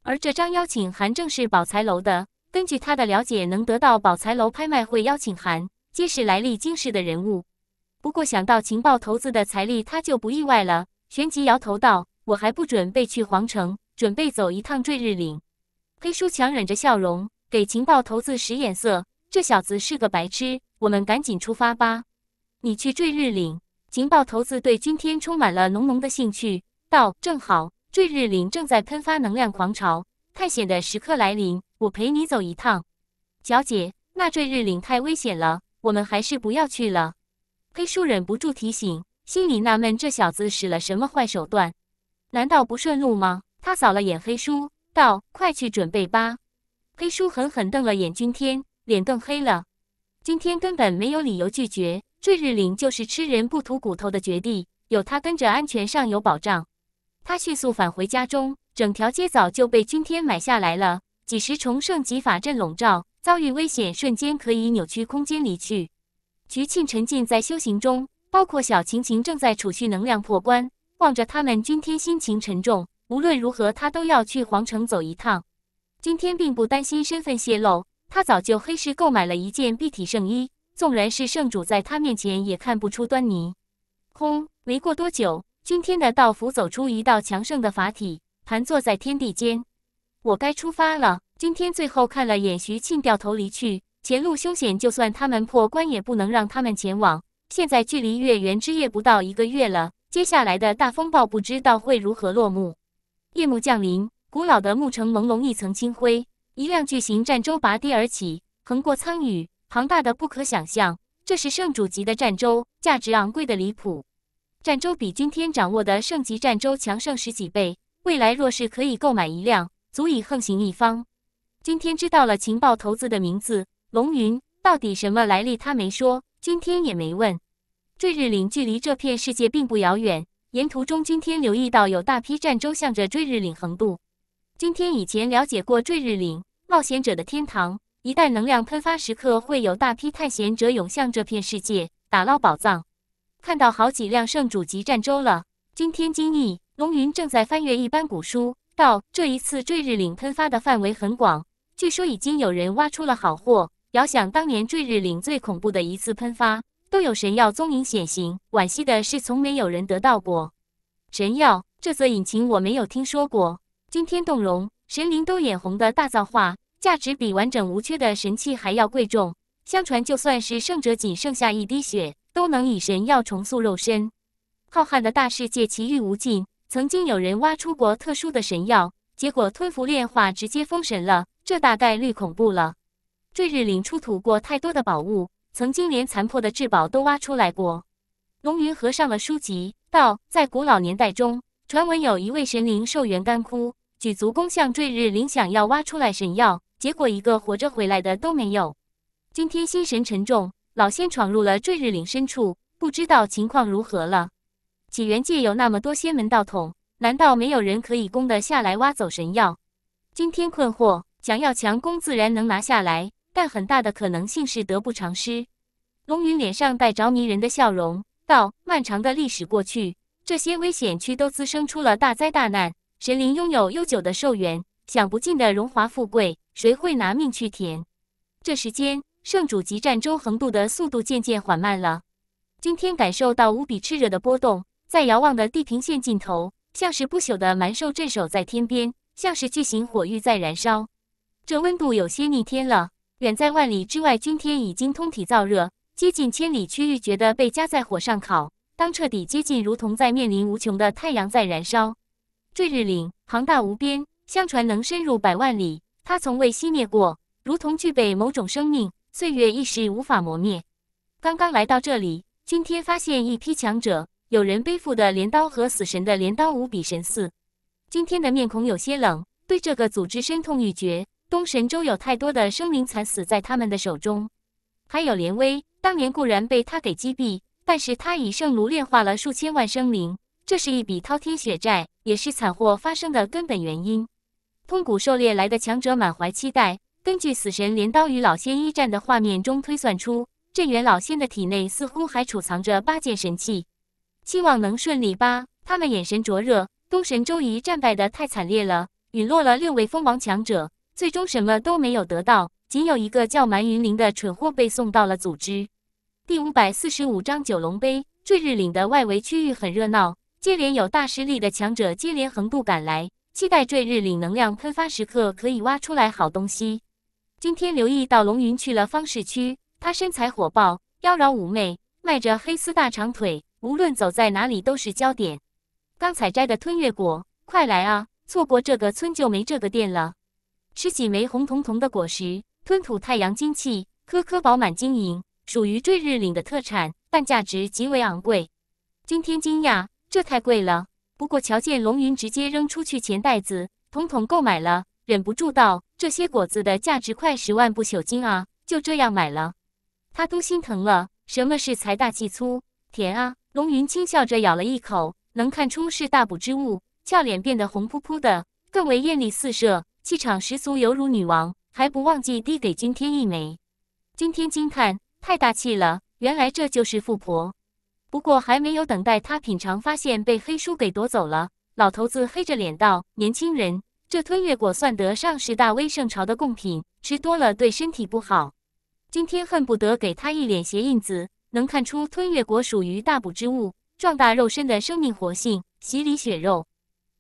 而这张邀请函正是宝财楼的。根据他的了解，能得到宝财楼拍卖会邀请函，皆是来历惊世的人物。不过想到情报投资的财力，他就不意外了。旋即摇头道：“我还不准备去皇城，准备走一趟坠日岭。”黑叔强忍着笑容，给情报头子使眼色：“这小子是个白痴，我们赶紧出发吧。你去坠日岭。”情报头子对今天充满了浓浓的兴趣，道：“正好坠日岭正在喷发能量狂潮，探险的时刻来临，我陪你走一趟。”“小姐，那坠日岭太危险了，我们还是不要去了。”黑叔忍不住提醒，心里纳闷这小子使了什么坏手段？难道不顺路吗？他扫了眼黑叔，道：“快去准备吧。”黑叔狠狠瞪了眼军天，脸更黑了。君天根本没有理由拒绝。坠日岭就是吃人不吐骨头的绝地，有他跟着安全上有保障。他迅速返回家中，整条街早就被君天买下来了，几十重圣级法阵笼罩，遭遇危险瞬间可以扭曲空间离去。菊庆沉浸在修行中，包括小晴晴正在储蓄能量破关。望着他们，君天心情沉重。无论如何，他都要去皇城走一趟。君天并不担心身份泄露，他早就黑市购买了一件蔽体圣衣。纵然是圣主在他面前也看不出端倪。空没过多久，君天的道符走出一道强盛的法体，盘坐在天地间。我该出发了。君天最后看了眼徐庆，掉头离去。前路凶险，就算他们破关，也不能让他们前往。现在距离月圆之夜不到一个月了，接下来的大风暴不知道会如何落幕。夜幕降临，古老的木城朦胧一层青灰。一辆巨型战舟拔地而起，横过苍宇。庞大的不可想象，这是圣主级的战舟，价值昂贵的离谱。战舟比今天掌握的圣级战舟强盛十几倍，未来若是可以购买一辆，足以横行一方。今天知道了情报投资的名字龙云，到底什么来历他没说，今天也没问。坠日岭距离这片世界并不遥远，沿途中今天留意到有大批战舟向着坠日岭横渡。今天以前了解过坠日岭，冒险者的天堂。一旦能量喷发时刻，会有大批探险者涌向这片世界打捞宝藏。看到好几辆圣主级战舟了，惊天惊异。龙云正在翻阅一般古书，道：“这一次坠日岭喷发的范围很广，据说已经有人挖出了好货。遥想当年坠日岭最恐怖的一次喷发，都有神药踪影显形。惋惜的是，从没有人得到过神药。这则引擎我没有听说过，惊天动容，神灵都眼红的大造化。”价值比完整无缺的神器还要贵重。相传，就算是圣者仅剩下一滴血，都能以神药重塑肉身。浩瀚的大世界奇遇无尽，曾经有人挖出过特殊的神药，结果吞服炼化直接封神了，这大概率恐怖了。坠日岭出土过太多的宝物，曾经连残破的至宝都挖出来过。龙云合上了书籍，道：在古老年代中，传闻有一位神灵寿元干枯，举足弓向坠日岭，想要挖出来神药。结果一个活着回来的都没有。今天心神沉重，老仙闯入了坠日岭深处，不知道情况如何了。起源界有那么多仙门道统，难道没有人可以攻得下来，挖走神药？今天困惑，想要强攻，自然能拿下来，但很大的可能性是得不偿失。龙云脸上带着迷人的笑容，道：“漫长的历史过去，这些危险区都滋生出了大灾大难。神灵拥有悠久的寿元，享不尽的荣华富贵。”谁会拿命去填？这时间，圣主级战周横渡的速度渐渐缓慢了。君天感受到无比炽热的波动，在遥望的地平线尽头，像是不朽的蛮兽镇守在天边，像是巨型火狱在燃烧。这温度有些逆天了。远在万里之外，君天已经通体燥热；接近千里区域，觉得被夹在火上烤。当彻底接近，如同在面临无穷的太阳在燃烧。坠日岭庞大无边，相传能深入百万里。他从未熄灭过，如同具备某种生命，岁月一时无法磨灭。刚刚来到这里，今天发现一批强者，有人背负的镰刀和死神的镰刀无比神似。今天的面孔有些冷，对这个组织深痛欲绝。东神州有太多的生灵惨死在他们的手中，还有连威，当年固然被他给击毙，但是他以圣炉炼化了数千万生灵，这是一笔滔天血债，也是惨祸发生的根本原因。通古狩猎来的强者满怀期待。根据死神镰刀与老仙一战的画面中推算出，镇元老仙的体内似乎还储藏着八件神器，希望能顺利八。他们眼神灼热。东神周仪战败的太惨烈了，陨落了六位封王强者，最终什么都没有得到，仅有一个叫蛮云灵的蠢货被送到了组织。第五百四十五章九龙杯。坠日岭的外围区域很热闹，接连有大势力的强者接连横渡赶来。期待坠日岭能量喷发时刻，可以挖出来好东西。今天留意到龙云去了方氏区，他身材火爆，妖娆妩媚，迈着黑丝大长腿，无论走在哪里都是焦点。刚采摘的吞月果，快来啊！错过这个村就没这个店了。吃几枚红彤彤的果实，吞吐太阳精气，颗颗饱满晶莹，属于坠日岭的特产，但价值极为昂贵。今天惊讶，这太贵了。不过瞧见龙云直接扔出去钱袋子，统统购买了，忍不住道：“这些果子的价值快十万不朽金啊！”就这样买了，他都心疼了。什么是财大气粗？甜啊！龙云轻笑着咬了一口，能看出是大补之物，俏脸变得红扑扑的，更为艳丽四射，气场十足，犹如女王。还不忘记递给君天一枚。君天惊叹：“太大气了！原来这就是富婆。”不过还没有等待他品尝，发现被黑叔给夺走了。老头子黑着脸道：“年轻人，这吞月果算得上十大威圣朝的贡品，吃多了对身体不好。”今天恨不得给他一脸鞋印子，能看出吞月果属于大补之物，壮大肉身的生命活性，洗礼血肉。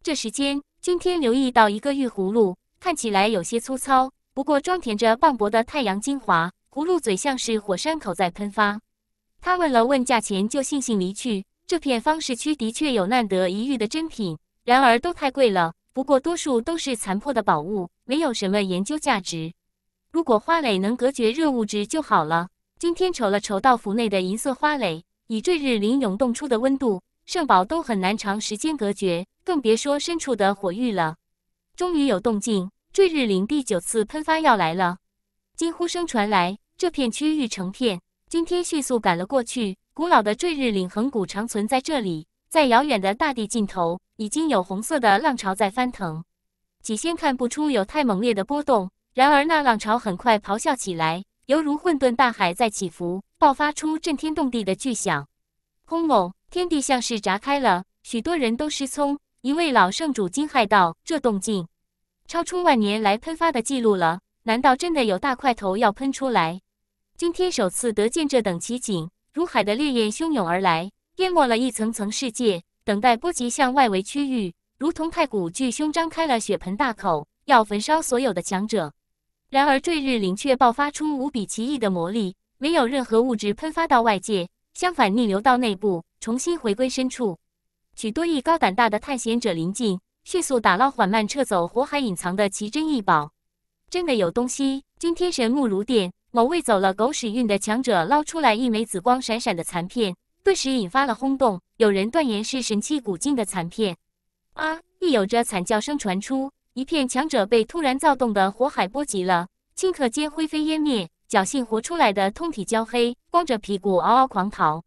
这时间，今天留意到一个玉葫芦，看起来有些粗糙，不过装填着磅礴的太阳精华，葫芦嘴像是火山口在喷发。他问了问价钱，就悻悻离去。这片方石区的确有难得一遇的珍品，然而都太贵了。不过多数都是残破的宝物，没有什么研究价值。如果花蕾能隔绝热物质就好了。今天瞅了瞅到府内的银色花蕾，以坠日林涌动出的温度，圣宝都很难长时间隔绝，更别说深处的火域了。终于有动静，坠日林第九次喷发要来了。惊呼声传来，这片区域成片。今天迅速赶了过去。古老的坠日岭恒古长存在这里，在遥远的大地尽头，已经有红色的浪潮在翻腾。起先看不出有太猛烈的波动，然而那浪潮很快咆哮起来，犹如混沌大海在起伏，爆发出震天动地的巨响。轰隆！天地像是炸开了，许多人都失聪。一位老圣主惊骇道：“这动静，超出万年来喷发的记录了！难道真的有大块头要喷出来？”今天首次得见这等奇景，如海的烈焰汹涌而来，淹没了一层层世界，等待波及向外围区域，如同太古巨凶张开了血盆大口，要焚烧所有的强者。然而坠日灵却爆发出无比奇异的魔力，没有任何物质喷发到外界，相反逆流到内部，重新回归深处。许多亿高胆大的探险者临近，迅速打捞，缓慢撤走火海隐藏的奇珍异宝。真的有东西！惊天神木如电。某位走了狗屎运的强者捞出来一枚紫光闪闪的残片，顿时引发了轰动。有人断言是神器古镜的残片。啊！亦有着惨叫声传出，一片强者被突然躁动的火海波及了，顷刻间灰飞烟灭。侥幸活出来的，通体焦黑，光着屁股嗷嗷狂逃。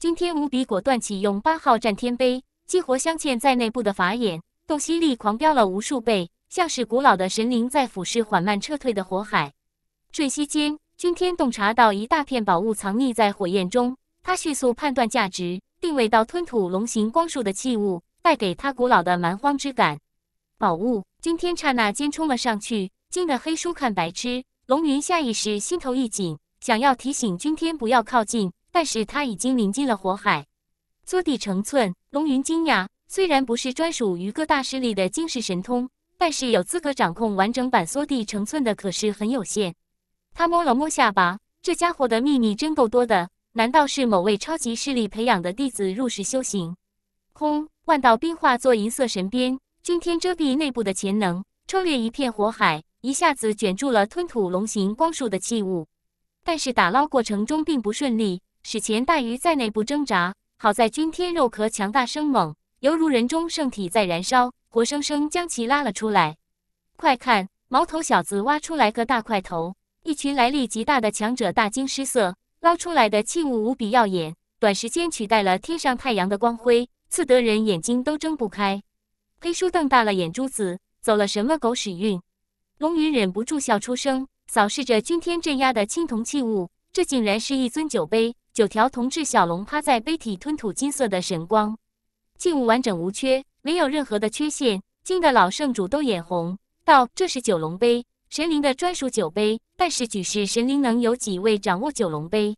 今天无比果断启用八号战天碑，激活镶嵌在内部的法眼，洞悉力狂飙了无数倍，像是古老的神灵在俯视缓慢撤退的火海。瞬息间，君天洞察到一大片宝物藏匿在火焰中，他迅速判断价值，定位到吞吐龙形光束的器物，带给他古老的蛮荒之感。宝物！君天刹那间冲了上去，惊得黑叔看白痴。龙云下意识心头一紧，想要提醒君天不要靠近，但是他已经临近了火海，缩地成寸。龙云惊讶，虽然不是专属于各大势力的惊世神通，但是有资格掌控完整版缩地成寸的可是很有限。他摸了摸下巴，这家伙的秘密真够多的。难道是某位超级势力培养的弟子入室修行？轰！万道冰化作银色神鞭，君天遮蔽内部的潜能，穿越一片火海，一下子卷住了吞吐龙形光束的器物。但是打捞过程中并不顺利，史前大鱼在内部挣扎。好在君天肉壳强大生猛，犹如人中圣体在燃烧，活生生将其拉了出来。快看，毛头小子挖出来个大块头！一群来历极大的强者大惊失色，捞出来的器物无比耀眼，短时间取代了天上太阳的光辉，刺得人眼睛都睁不开。黑叔瞪大了眼珠子，走了什么狗屎运？龙云忍不住笑出声，扫视着君天镇压的青铜器物，这竟然是一尊酒杯，九条铜制小龙趴在杯体吞吐金色的神光，器物完整无缺，没有任何的缺陷，惊得老圣主都眼红，道：“这是九龙杯。”神灵的专属酒杯，但是举世神灵能有几位掌握九龙杯？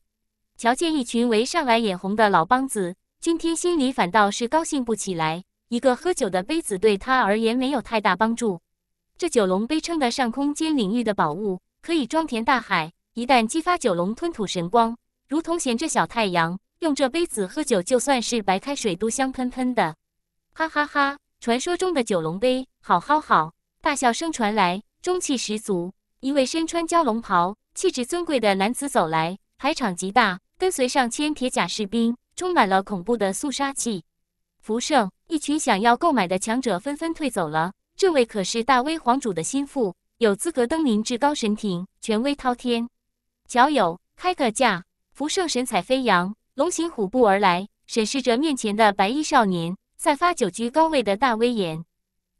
瞧见一群围上来眼红的老帮子，今天心里反倒是高兴不起来。一个喝酒的杯子对他而言没有太大帮助。这九龙杯称得上空间领域的宝物，可以装填大海。一旦激发九龙吞吐神光，如同衔着小太阳。用这杯子喝酒，就算是白开水都香喷喷的。哈哈哈！传说中的九龙杯，好好好！大笑声传来。中气十足，一位身穿蛟龙袍、气质尊贵的男子走来，排场极大，跟随上千铁甲士兵，充满了恐怖的肃杀气。福盛，一群想要购买的强者纷纷退走了。这位可是大威皇主的心腹，有资格登临至高神庭，权威滔天。小友，开个价。福盛神采飞扬，龙行虎步而来，审视着面前的白衣少年，散发久居高位的大威严。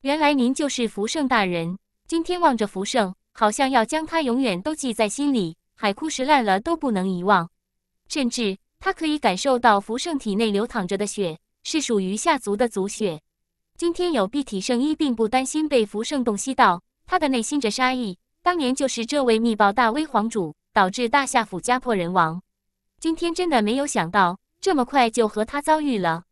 原来您就是福盛大人。今天望着福盛，好像要将他永远都记在心里，海枯石烂了都不能遗忘。甚至他可以感受到福盛体内流淌着的血是属于夏族的族血。今天有碧体圣衣，并不担心被福盛洞悉到他的内心。着杀意，当年就是这位密报大威皇主，导致大夏府家破人亡。今天真的没有想到，这么快就和他遭遇了。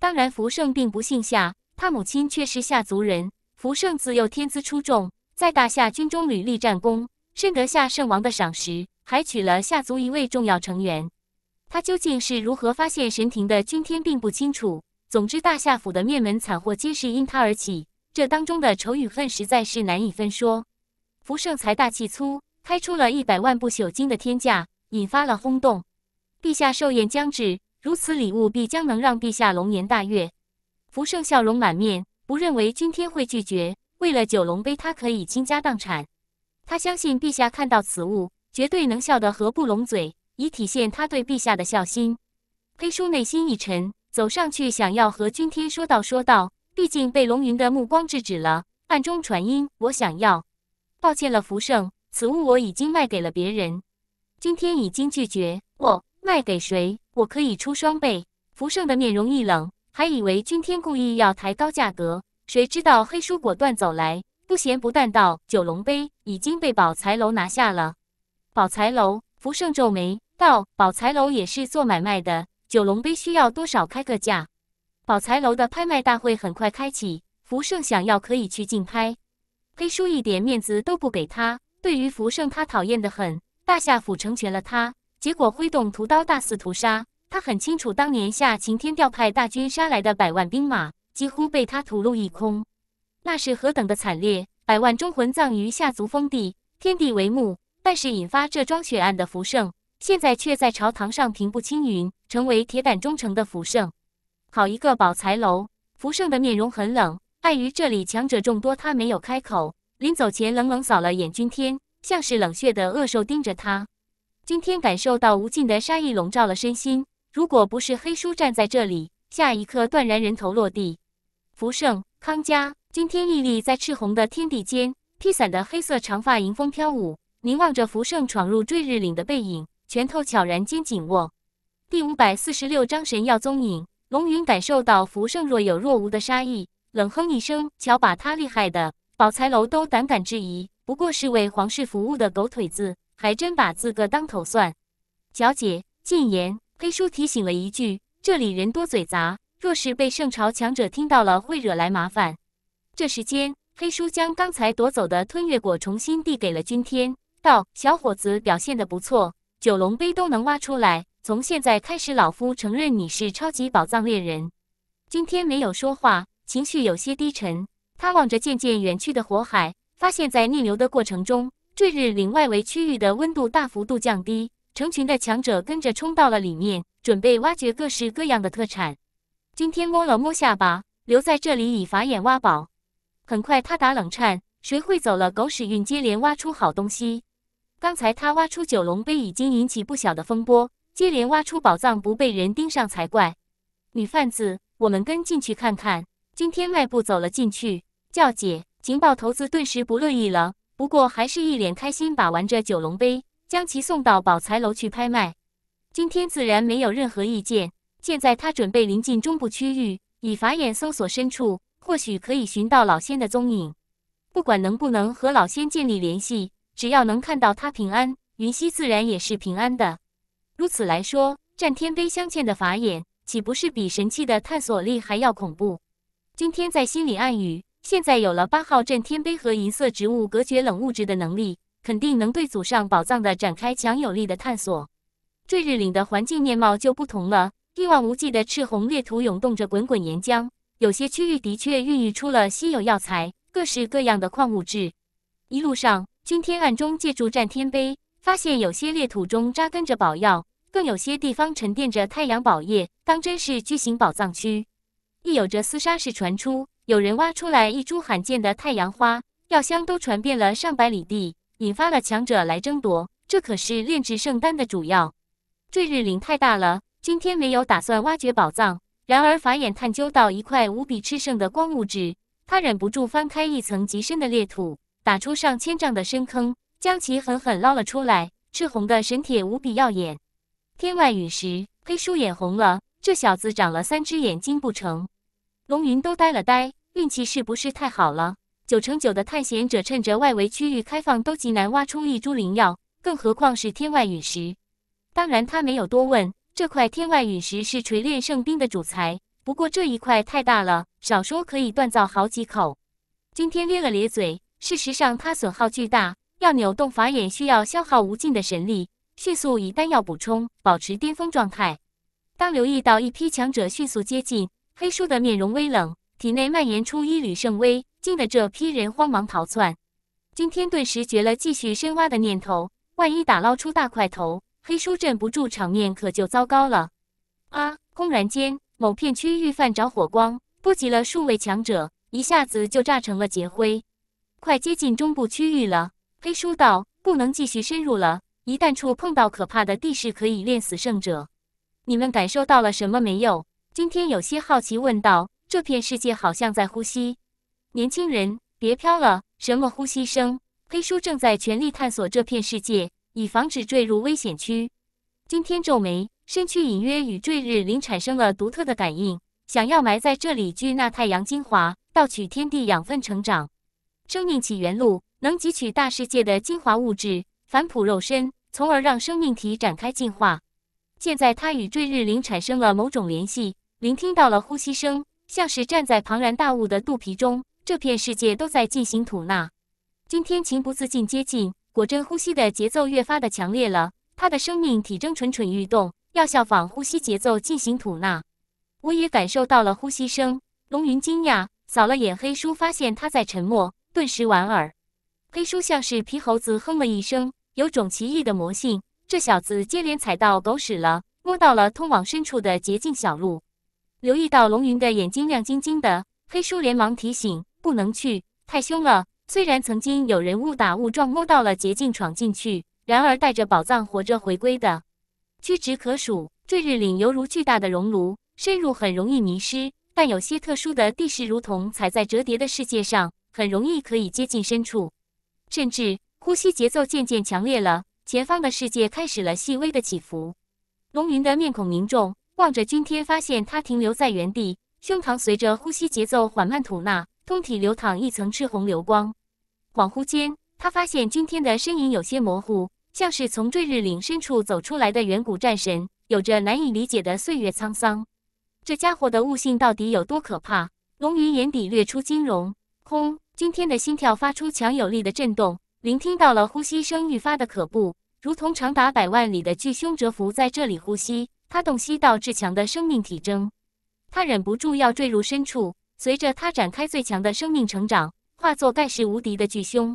当然，福盛并不姓夏，他母亲却是夏族人。福盛自幼天资出众。在大夏军中屡立战功，深得夏圣王的赏识，还娶了夏族一位重要成员。他究竟是如何发现神庭的君天并不清楚。总之，大夏府的灭门惨祸皆是因他而起，这当中的仇与恨实在是难以分说。福盛财大气粗，开出了一百万不朽金的天价，引发了轰动。陛下寿宴将至，如此礼物必将能让陛下龙颜大悦。福盛笑容满面，不认为君天会拒绝。为了九龙杯，他可以倾家荡产。他相信陛下看到此物，绝对能笑得合不拢嘴，以体现他对陛下的孝心。黑叔内心一沉，走上去想要和君天说道说道，毕竟被龙云的目光制止了，暗中传音：“我想要。”“抱歉了，福盛，此物我已经卖给了别人。”“君天已经拒绝我，卖给谁？我可以出双倍。”福盛的面容一冷，还以为君天故意要抬高价格。谁知道黑叔果断走来，不咸不淡道：“九龙杯已经被宝财楼拿下了。”宝财楼，福盛皱眉道：“宝财楼也是做买卖的，九龙杯需要多少，开个价。”宝财楼的拍卖大会很快开启，福盛想要可以去竞拍。黑叔一点面子都不给他，对于福盛他讨厌的很。大夏府成全了他，结果挥动屠刀大肆屠杀。他很清楚，当年夏晴天调派大军杀来的百万兵马。几乎被他吐露一空，那是何等的惨烈！百万忠魂葬于夏族封地，天地为墓。但是引发这桩血案的福盛，现在却在朝堂上平步青云，成为铁杆忠诚的福盛。好一个宝财楼！福盛的面容很冷，碍于这里强者众多，他没有开口。临走前，冷冷扫了眼君天，像是冷血的恶兽盯着他。君天感受到无尽的杀意笼罩了身心，如果不是黑叔站在这里。下一刻，断然人头落地。福盛、康家，惊天屹立在赤红的天地间，披散的黑色长发迎风飘舞，凝望着福盛闯入坠日岭的背影，拳头悄然间紧握。第五百四十六章神耀踪影。龙云感受到福盛若有若无的杀意，冷哼一声：“瞧把他厉害的，宝财楼都胆敢质疑，不过是为皇室服务的狗腿子，还真把自个当头算。”小姐，禁言。黑叔提醒了一句。这里人多嘴杂，若是被圣朝强者听到了，会惹来麻烦。这时间，黑叔将刚才夺走的吞月果重新递给了君天，道：“小伙子表现的不错，九龙杯都能挖出来。从现在开始，老夫承认你是超级宝藏猎人。”君天没有说话，情绪有些低沉。他望着渐渐远去的火海，发现，在逆流的过程中，坠日岭外围区域的温度大幅度降低，成群的强者跟着冲到了里面。准备挖掘各式各样的特产。今天摸了摸下巴，留在这里以法眼挖宝。很快，他打冷颤：谁会走了狗屎运，接连挖出好东西？刚才他挖出九龙杯，已经引起不小的风波。接连挖出宝藏，不被人盯上才怪。女贩子，我们跟进去看看。今天迈步走了进去，叫姐。情报头子顿时不乐意了，不过还是一脸开心，把玩着九龙杯，将其送到宝财楼去拍卖。今天自然没有任何意见。现在他准备临近中部区域，以法眼搜索深处，或许可以寻到老仙的踪影。不管能不能和老仙建立联系，只要能看到他平安，云溪自然也是平安的。如此来说，战天碑镶嵌的法眼，岂不是比神器的探索力还要恐怖？今天在心里暗语，现在有了八号战天碑和银色植物隔绝冷物质的能力，肯定能对祖上宝藏的展开强有力的探索。坠日岭的环境面貌就不同了，一望无际的赤红裂土涌动着滚滚岩浆，有些区域的确孕育出了稀有药材，各式各样的矿物质。一路上，君天暗中借助战天碑，发现有些裂土中扎根着宝药，更有些地方沉淀着太阳宝液，当真是巨型宝藏区。亦有着厮杀时传出，有人挖出来一株罕见的太阳花，药香都传遍了上百里地，引发了强者来争夺。这可是炼制圣丹的主药。坠日岭太大了，今天没有打算挖掘宝藏。然而法眼探究到一块无比炽盛的光物质，他忍不住翻开一层极深的裂土，打出上千丈的深坑，将其狠狠捞了出来。赤红的神铁无比耀眼，天外陨石，黑叔眼红了。这小子长了三只眼睛不成？龙云都呆了呆，运气是不是太好了？九成九的探险者趁着外围区域开放都极难挖出一株灵药，更何况是天外陨石？当然，他没有多问。这块天外陨石是锤炼圣兵的主材，不过这一块太大了，少说可以锻造好几口。今天咧了咧嘴。事实上，它损耗巨大，要扭动法眼需要消耗无尽的神力，迅速以丹药补充，保持巅峰状态。当留意到一批强者迅速接近，黑叔的面容微冷，体内蔓延出一缕圣威，惊得这批人慌忙逃窜。今天顿时绝了继续深挖的念头，万一打捞出大块头。黑叔镇不住场面，可就糟糕了啊！轰然间，某片区域泛着火光，波及了数位强者，一下子就炸成了劫灰。快接近中部区域了，黑叔道：“不能继续深入了，一旦触碰到可怕的地势，可以练死圣者。”你们感受到了什么没有？今天有些好奇问道：“这片世界好像在呼吸。”年轻人，别飘了，什么呼吸声？黑叔正在全力探索这片世界。以防止坠入危险区。今天皱眉，身躯隐约与坠日灵产生了独特的感应，想要埋在这里聚纳太阳精华，盗取天地养分成长。生命起源路能汲取大世界的精华物质，反哺肉身，从而让生命体展开进化。现在他与坠日灵产生了某种联系，聆听到了呼吸声，像是站在庞然大物的肚皮中，这片世界都在进行吐纳。今天情不自禁接近。果真，呼吸的节奏越发的强烈了。他的生命体征蠢蠢欲动，要效仿呼吸节奏进行吐纳。我也感受到了呼吸声。龙云惊讶，扫了眼黑叔，发现他在沉默，顿时莞尔。黑叔像是皮猴子，哼了一声，有种奇异的魔性。这小子接连踩到狗屎了，摸到了通往深处的捷径小路。留意到龙云的眼睛亮晶晶的，黑叔连忙提醒：“不能去，太凶了。”虽然曾经有人误打误撞摸到了捷径闯进去，然而带着宝藏活着回归的屈指可数。坠日岭犹如巨大的熔炉，深入很容易迷失，但有些特殊的地势，如同踩在折叠的世界上，很容易可以接近深处。甚至呼吸节奏渐渐强烈了，前方的世界开始了细微的起伏。龙云的面孔凝重，望着军天，发现他停留在原地，胸膛随着呼吸节奏缓慢吐纳，通体流淌一层赤红流光。恍惚间，他发现君天的身影有些模糊，像是从坠日岭深处走出来的远古战神，有着难以理解的岁月沧桑。这家伙的悟性到底有多可怕？龙云眼底掠出金容，轰！君天的心跳发出强有力的震动，聆听到了呼吸声愈发的可怖，如同长达百万里的巨凶蛰伏在这里呼吸。他洞悉到至强的生命体征，他忍不住要坠入深处，随着他展开最强的生命成长。化作盖世无敌的巨凶，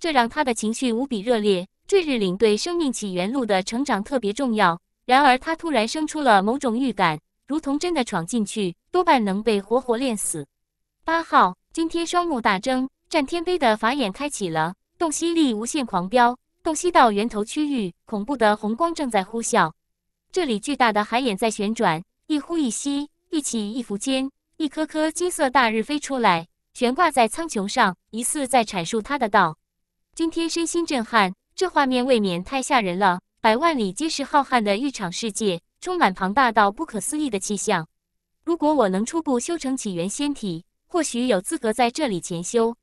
这让他的情绪无比热烈。坠日岭对生命起源路的成长特别重要。然而，他突然生出了某种预感，如同真的闯进去，多半能被活活炼死。八号今天双目大睁，战天碑的法眼开启了，洞悉力无限狂飙，洞悉到源头区域，恐怖的红光正在呼啸。这里巨大的海眼在旋转，一呼一吸，一起一伏间，一颗颗金色大日飞出来。悬挂在苍穹上，疑似在阐述他的道。今天身心震撼，这画面未免太吓人了。百万里皆是浩瀚的浴场世界，充满庞大到不可思议的气象。如果我能初步修成起源仙体，或许有资格在这里潜修。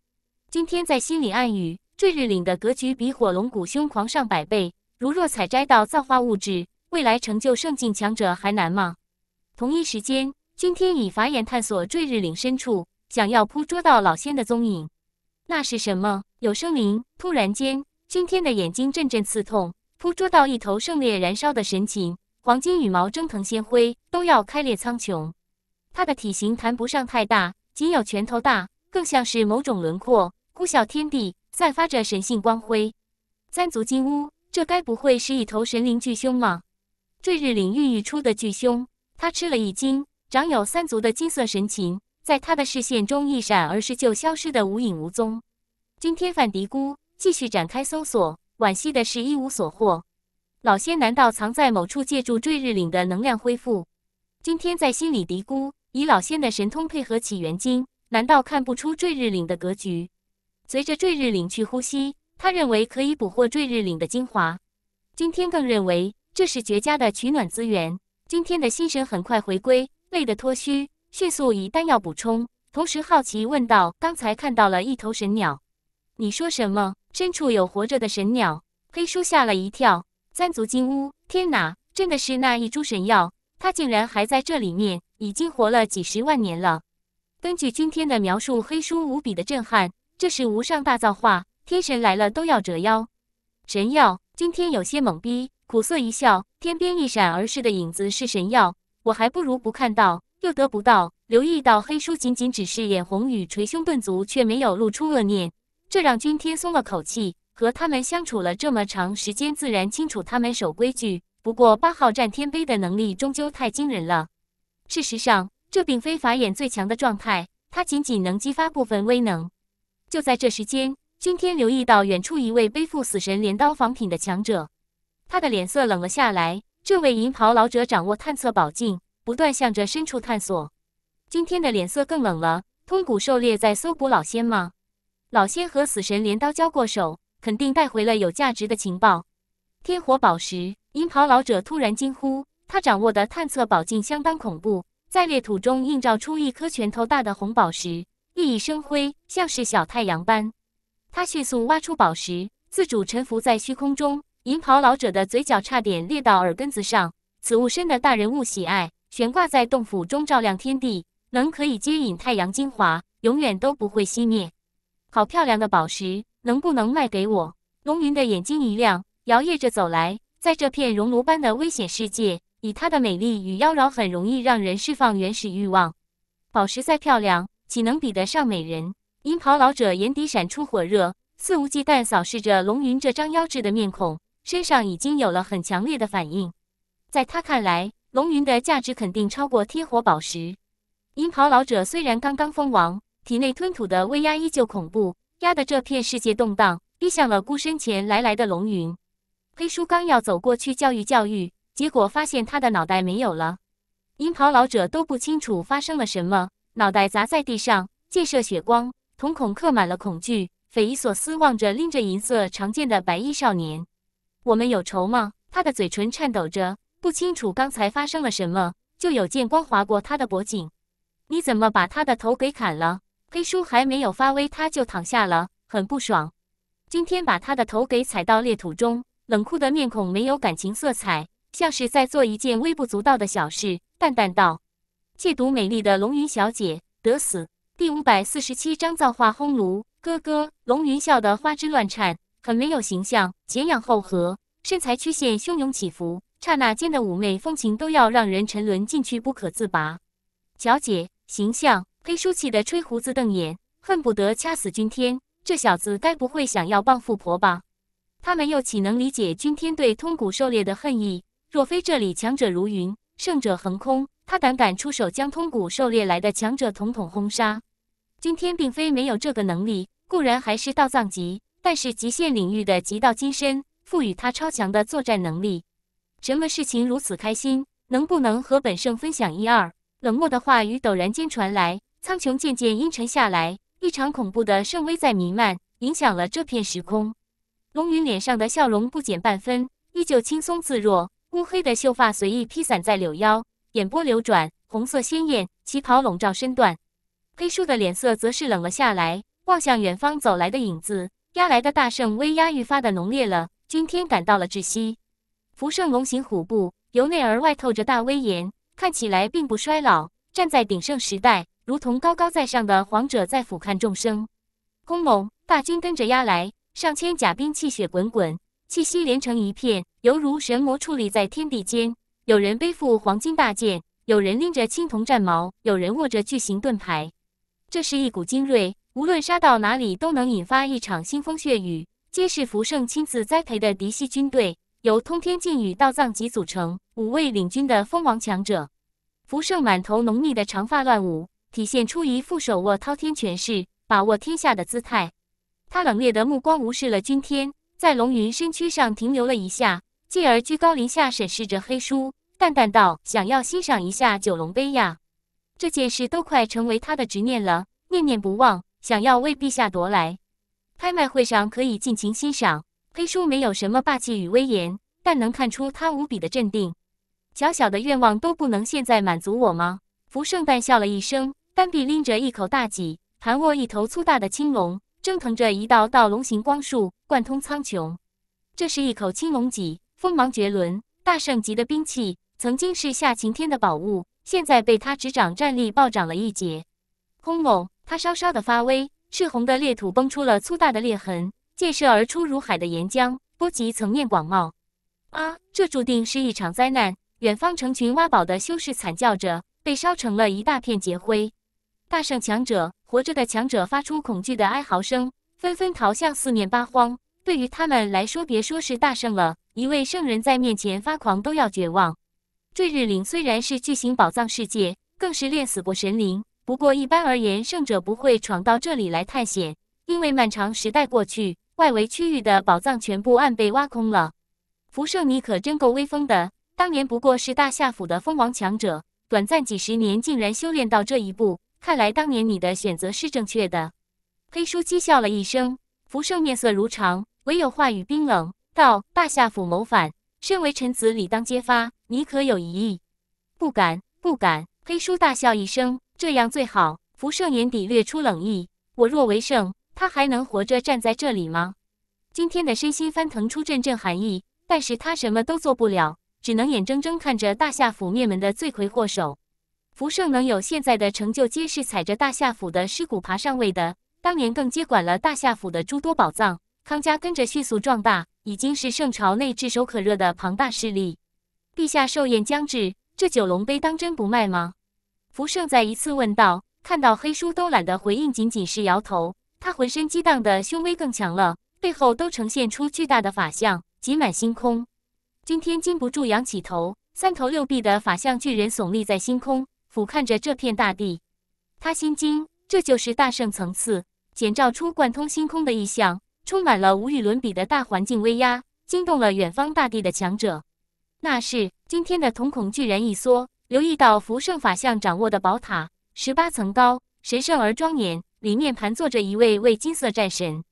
今天在心里暗语：坠日岭的格局比火龙谷凶狂上百倍。如若采摘到造化物质，未来成就圣境强者还难吗？同一时间，今天以法眼探索坠日岭深处。想要扑捉到老仙的踪影，那是什么？有生灵！突然间，君天的眼睛阵阵刺痛，扑捉到一头圣烈燃烧的神禽，黄金羽毛蒸腾仙辉，都要开裂苍穹。它的体型谈不上太大，仅有拳头大，更像是某种轮廓，呼啸天地，散发着神性光辉。三足金乌，这该不会是一头神灵巨凶吗？坠日岭孕育出的巨凶，他吃了一惊，长有三足的金色神禽。在他的视线中一闪而逝，就消失得无影无踪。君天反嘀咕，继续展开搜索，惋惜的是，一无所获。老仙难道藏在某处，借助坠日岭的能量恢复？君天在心里嘀咕，以老仙的神通配合起元经，难道看不出坠日岭的格局？随着坠日岭去呼吸，他认为可以捕获坠日岭的精华。君天更认为这是绝佳的取暖资源。君天的心神很快回归，累得脱虚。迅速以丹药补充，同时好奇问道：“刚才看到了一头神鸟，你说什么？深处有活着的神鸟？”黑叔吓了一跳：“三足金乌！天哪，真的是那一株神药！它竟然还在这里面，已经活了几十万年了。”根据今天的描述，黑叔无比的震撼，这是无上大造化，天神来了都要折腰。神药，今天有些懵逼，苦涩一笑。天边一闪而逝的影子是神药，我还不如不看到。又得不到，留意到黑叔仅仅只是眼红与捶胸顿足，却没有露出恶念，这让君天松了口气。和他们相处了这么长时间，自然清楚他们守规矩。不过八号战天碑的能力终究太惊人了。事实上，这并非法眼最强的状态，他仅仅能激发部分威能。就在这时间，君天留意到远处一位背负死神镰刀仿品的强者，他的脸色冷了下来。这位银袍老者掌握探测宝镜。不断向着深处探索，今天的脸色更冷了。通古狩猎在搜捕老仙吗？老仙和死神镰刀交过手，肯定带回了有价值的情报。天火宝石，银袍老者突然惊呼。他掌握的探测宝镜相当恐怖，在裂土中映照出一颗拳头大的红宝石，熠熠生辉，像是小太阳般。他迅速挖出宝石，自主沉浮在虚空中。银袍老者的嘴角差点裂到耳根子上。此物深得大人物喜爱。悬挂在洞府中，照亮天地，能可以接引太阳精华，永远都不会熄灭。好漂亮的宝石，能不能卖给我？龙云的眼睛一亮，摇曳着走来。在这片熔炉般的危险世界，以她的美丽与妖娆，很容易让人释放原始欲望。宝石再漂亮，岂能比得上美人？银袍老者眼底闪出火热，肆无忌惮扫视着龙云这张妖制的面孔，身上已经有了很强烈的反应。在他看来。龙云的价值肯定超过天火宝石。银袍老者虽然刚刚封王，体内吞吐的威压依旧恐怖，压得这片世界动荡，逼向了孤身前来来的龙云。黑叔刚要走过去教育教育，结果发现他的脑袋没有了。银袍老者都不清楚发生了什么，脑袋砸在地上，溅射血光，瞳孔刻满了恐惧，匪夷所思望着拎着银色长剑的白衣少年：“我们有仇吗？”他的嘴唇颤抖着。不清楚刚才发生了什么，就有剑光划过他的脖颈。你怎么把他的头给砍了？黑叔还没有发威，他就躺下了，很不爽。今天把他的头给踩到裂土中，冷酷的面孔没有感情色彩，像是在做一件微不足道的小事，淡淡道：“亵渎美丽的龙云小姐，得死。”第五百四十七章造化轰炉。哥哥，龙云笑得花枝乱颤，很没有形象，前仰后合，身材曲线汹涌起伏。刹那间的妩媚风情都要让人沉沦进去不可自拔。乔姐，形象黑书气得吹胡子瞪眼，恨不得掐死君天。这小子该不会想要傍富婆吧？他们又岂能理解君天对通古狩猎的恨意？若非这里强者如云，胜者横空，他胆敢出手将通古狩猎来的强者统统轰杀？君天并非没有这个能力，固然还是道藏级，但是极限领域的极道金身赋予他超强的作战能力。什么事情如此开心？能不能和本圣分享一二？冷漠的话语陡然间传来，苍穹渐渐阴沉下来，一场恐怖的圣威在弥漫，影响了这片时空。龙云脸上的笑容不减半分，依旧轻松自若。乌黑的秀发随意披散在柳腰，眼波流转，红色鲜艳，旗袍笼罩身段。黑叔的脸色则是冷了下来，望向远方走来的影子。压来的大圣威压愈发的浓烈了，君天感到了窒息。福盛龙行虎步，由内而外透着大威严，看起来并不衰老。站在鼎盛时代，如同高高在上的皇者在俯瞰众生。轰隆！大军跟着压来，上千甲兵气血滚滚，气息连成一片，犹如神魔矗立在天地间。有人背负黄金大剑，有人拎着青铜战矛，有人握着巨型盾牌。这是一股精锐，无论杀到哪里，都能引发一场腥风血雨。皆是福盛亲自栽培的嫡系军队。由通天镜与道藏集组成，五位领军的封王强者。福盛满头浓密的长发乱舞，体现出一副手握滔天权势、把握天下的姿态。他冷冽的目光无视了君天，在龙云身躯上停留了一下，继而居高临下审视着黑叔，淡淡道：“想要欣赏一下九龙杯呀？这件事都快成为他的执念了，念念不忘，想要为陛下夺来。拍卖会上可以尽情欣赏。”黑叔没有什么霸气与威严，但能看出他无比的镇定。小小的愿望都不能现在满足我吗？福圣旦笑了一声，单臂拎着一口大戟，盘握一头粗大的青龙，蒸腾着一道道龙形光束，贯通苍穹。这是一口青龙戟，锋芒绝伦，大圣级的兵器，曾经是夏晴天的宝物，现在被他执掌，战力暴涨了一截。轰隆！他稍稍的发威，赤红的裂土崩出了粗大的裂痕。建设而出如海的岩浆，波及层面广袤。啊！这注定是一场灾难！远方成群挖宝的修士惨叫着，被烧成了一大片劫灰。大圣强者，活着的强者发出恐惧的哀嚎声，纷纷逃向四面八荒。对于他们来说，别说是大圣了，一位圣人在面前发狂都要绝望。坠日岭虽然是巨型宝藏世界，更是练死过神灵。不过一般而言，圣者不会闯到这里来探险，因为漫长时代过去。外围区域的宝藏全部被挖空了，福寿，你可真够威风的！当年不过是大夏府的封王强者，短暂几十年竟然修炼到这一步，看来当年你的选择是正确的。黑叔讥笑了一声，福寿面色如常，唯有话语冰冷道：“大夏府谋反，身为臣子理当揭发，你可有疑义？”“不敢，不敢。”黑叔大笑一声，这样最好。福寿眼底掠出冷意：“我若为圣。”他还能活着站在这里吗？今天的身心翻腾出阵阵寒意，但是他什么都做不了，只能眼睁睁看着大夏府灭门的罪魁祸首。福盛能有现在的成就，皆是踩着大夏府的尸骨爬上位的。当年更接管了大夏府的诸多宝藏，康家跟着迅速壮大，已经是圣朝内炙手可热的庞大势力。陛下寿宴将至，这九龙杯当真不卖吗？福盛再一次问道，看到黑叔都懒得回应，仅仅是摇头。他浑身激荡的凶威更强了，背后都呈现出巨大的法相，挤满星空。君天禁不住仰起头，三头六臂的法相巨人耸立在星空，俯瞰着这片大地。他心惊，这就是大圣层次，显照出贯通星空的意象，充满了无与伦比的大环境威压，惊动了远方大地的强者。那是今天的瞳孔，巨然一缩，留意到福圣法相掌握的宝塔，十八层高，神圣而庄严。里面盘坐着一位位金色战神，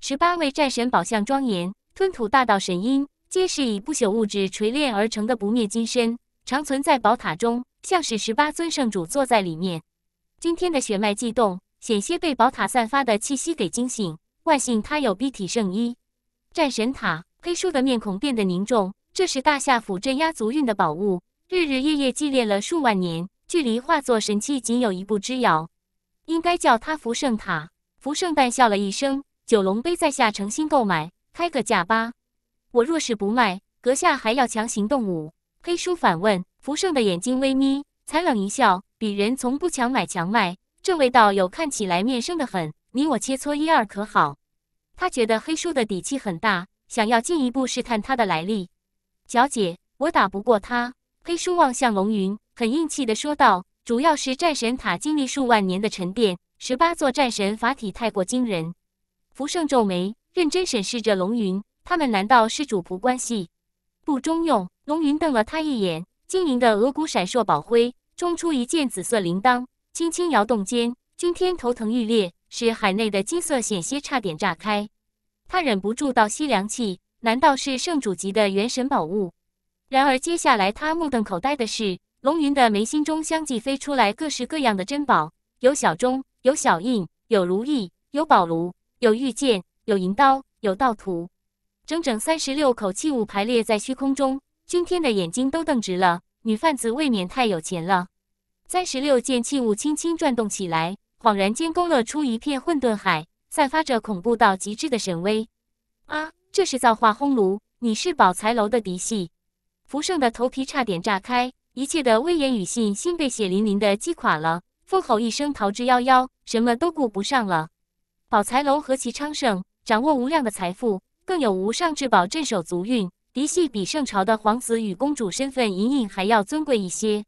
十八位战神宝相庄严，吞吐大道神音，皆是以不朽物质锤炼而成的不灭金身，长存在宝塔中，像是十八尊圣主坐在里面。今天的血脉悸动，险些被宝塔散发的气息给惊醒，万幸他有碧体圣衣。战神塔，黑叔的面孔变得凝重。这是大夏府镇压族运的宝物，日日夜夜祭炼了数万年，距离化作神器仅有一步之遥。应该叫他福圣塔。福圣淡笑了一声：“九龙杯在下诚心购买，开个价吧。我若是不卖，阁下还要强行动武？”黑叔反问。福圣的眼睛微眯，惨冷一笑：“鄙人从不强买强卖。这位道友看起来面生的很，你我切磋一二可好？”他觉得黑叔的底气很大，想要进一步试探他的来历。小姐，我打不过他。”黑叔望向龙云，很硬气的说道。主要是战神塔经历数万年的沉淀，十八座战神法体太过惊人。福盛皱眉，认真审视着龙云，他们难道是主仆关系？不中用！龙云瞪了他一眼，晶莹的额骨闪烁宝辉，冲出一件紫色铃铛，轻轻摇动间，君天头疼欲裂，使海内的金色险些差点炸开。他忍不住倒吸凉气，难道是圣主级的元神宝物？然而接下来他目瞪口呆的是。龙云的眉心中相继飞出来各式各样的珍宝，有小钟，有小印，有如意，有宝炉，有玉剑，有银刀，有道图，整整三十六口器物排列在虚空中。君天的眼睛都瞪直了，女贩子未免太有钱了。三十六件器物轻轻转动起来，恍然间勾勒出一片混沌海，散发着恐怖到极致的神威。啊，这是造化轰炉！你是宝财楼的嫡系，福盛的头皮差点炸开。一切的威严与信心被血淋淋的击垮了，疯吼一声逃之夭夭，什么都顾不上了。宝财龙何其昌盛，掌握无量的财富，更有无上至宝镇守足运，嫡系比圣朝的皇子与公主身份隐隐还要尊贵一些。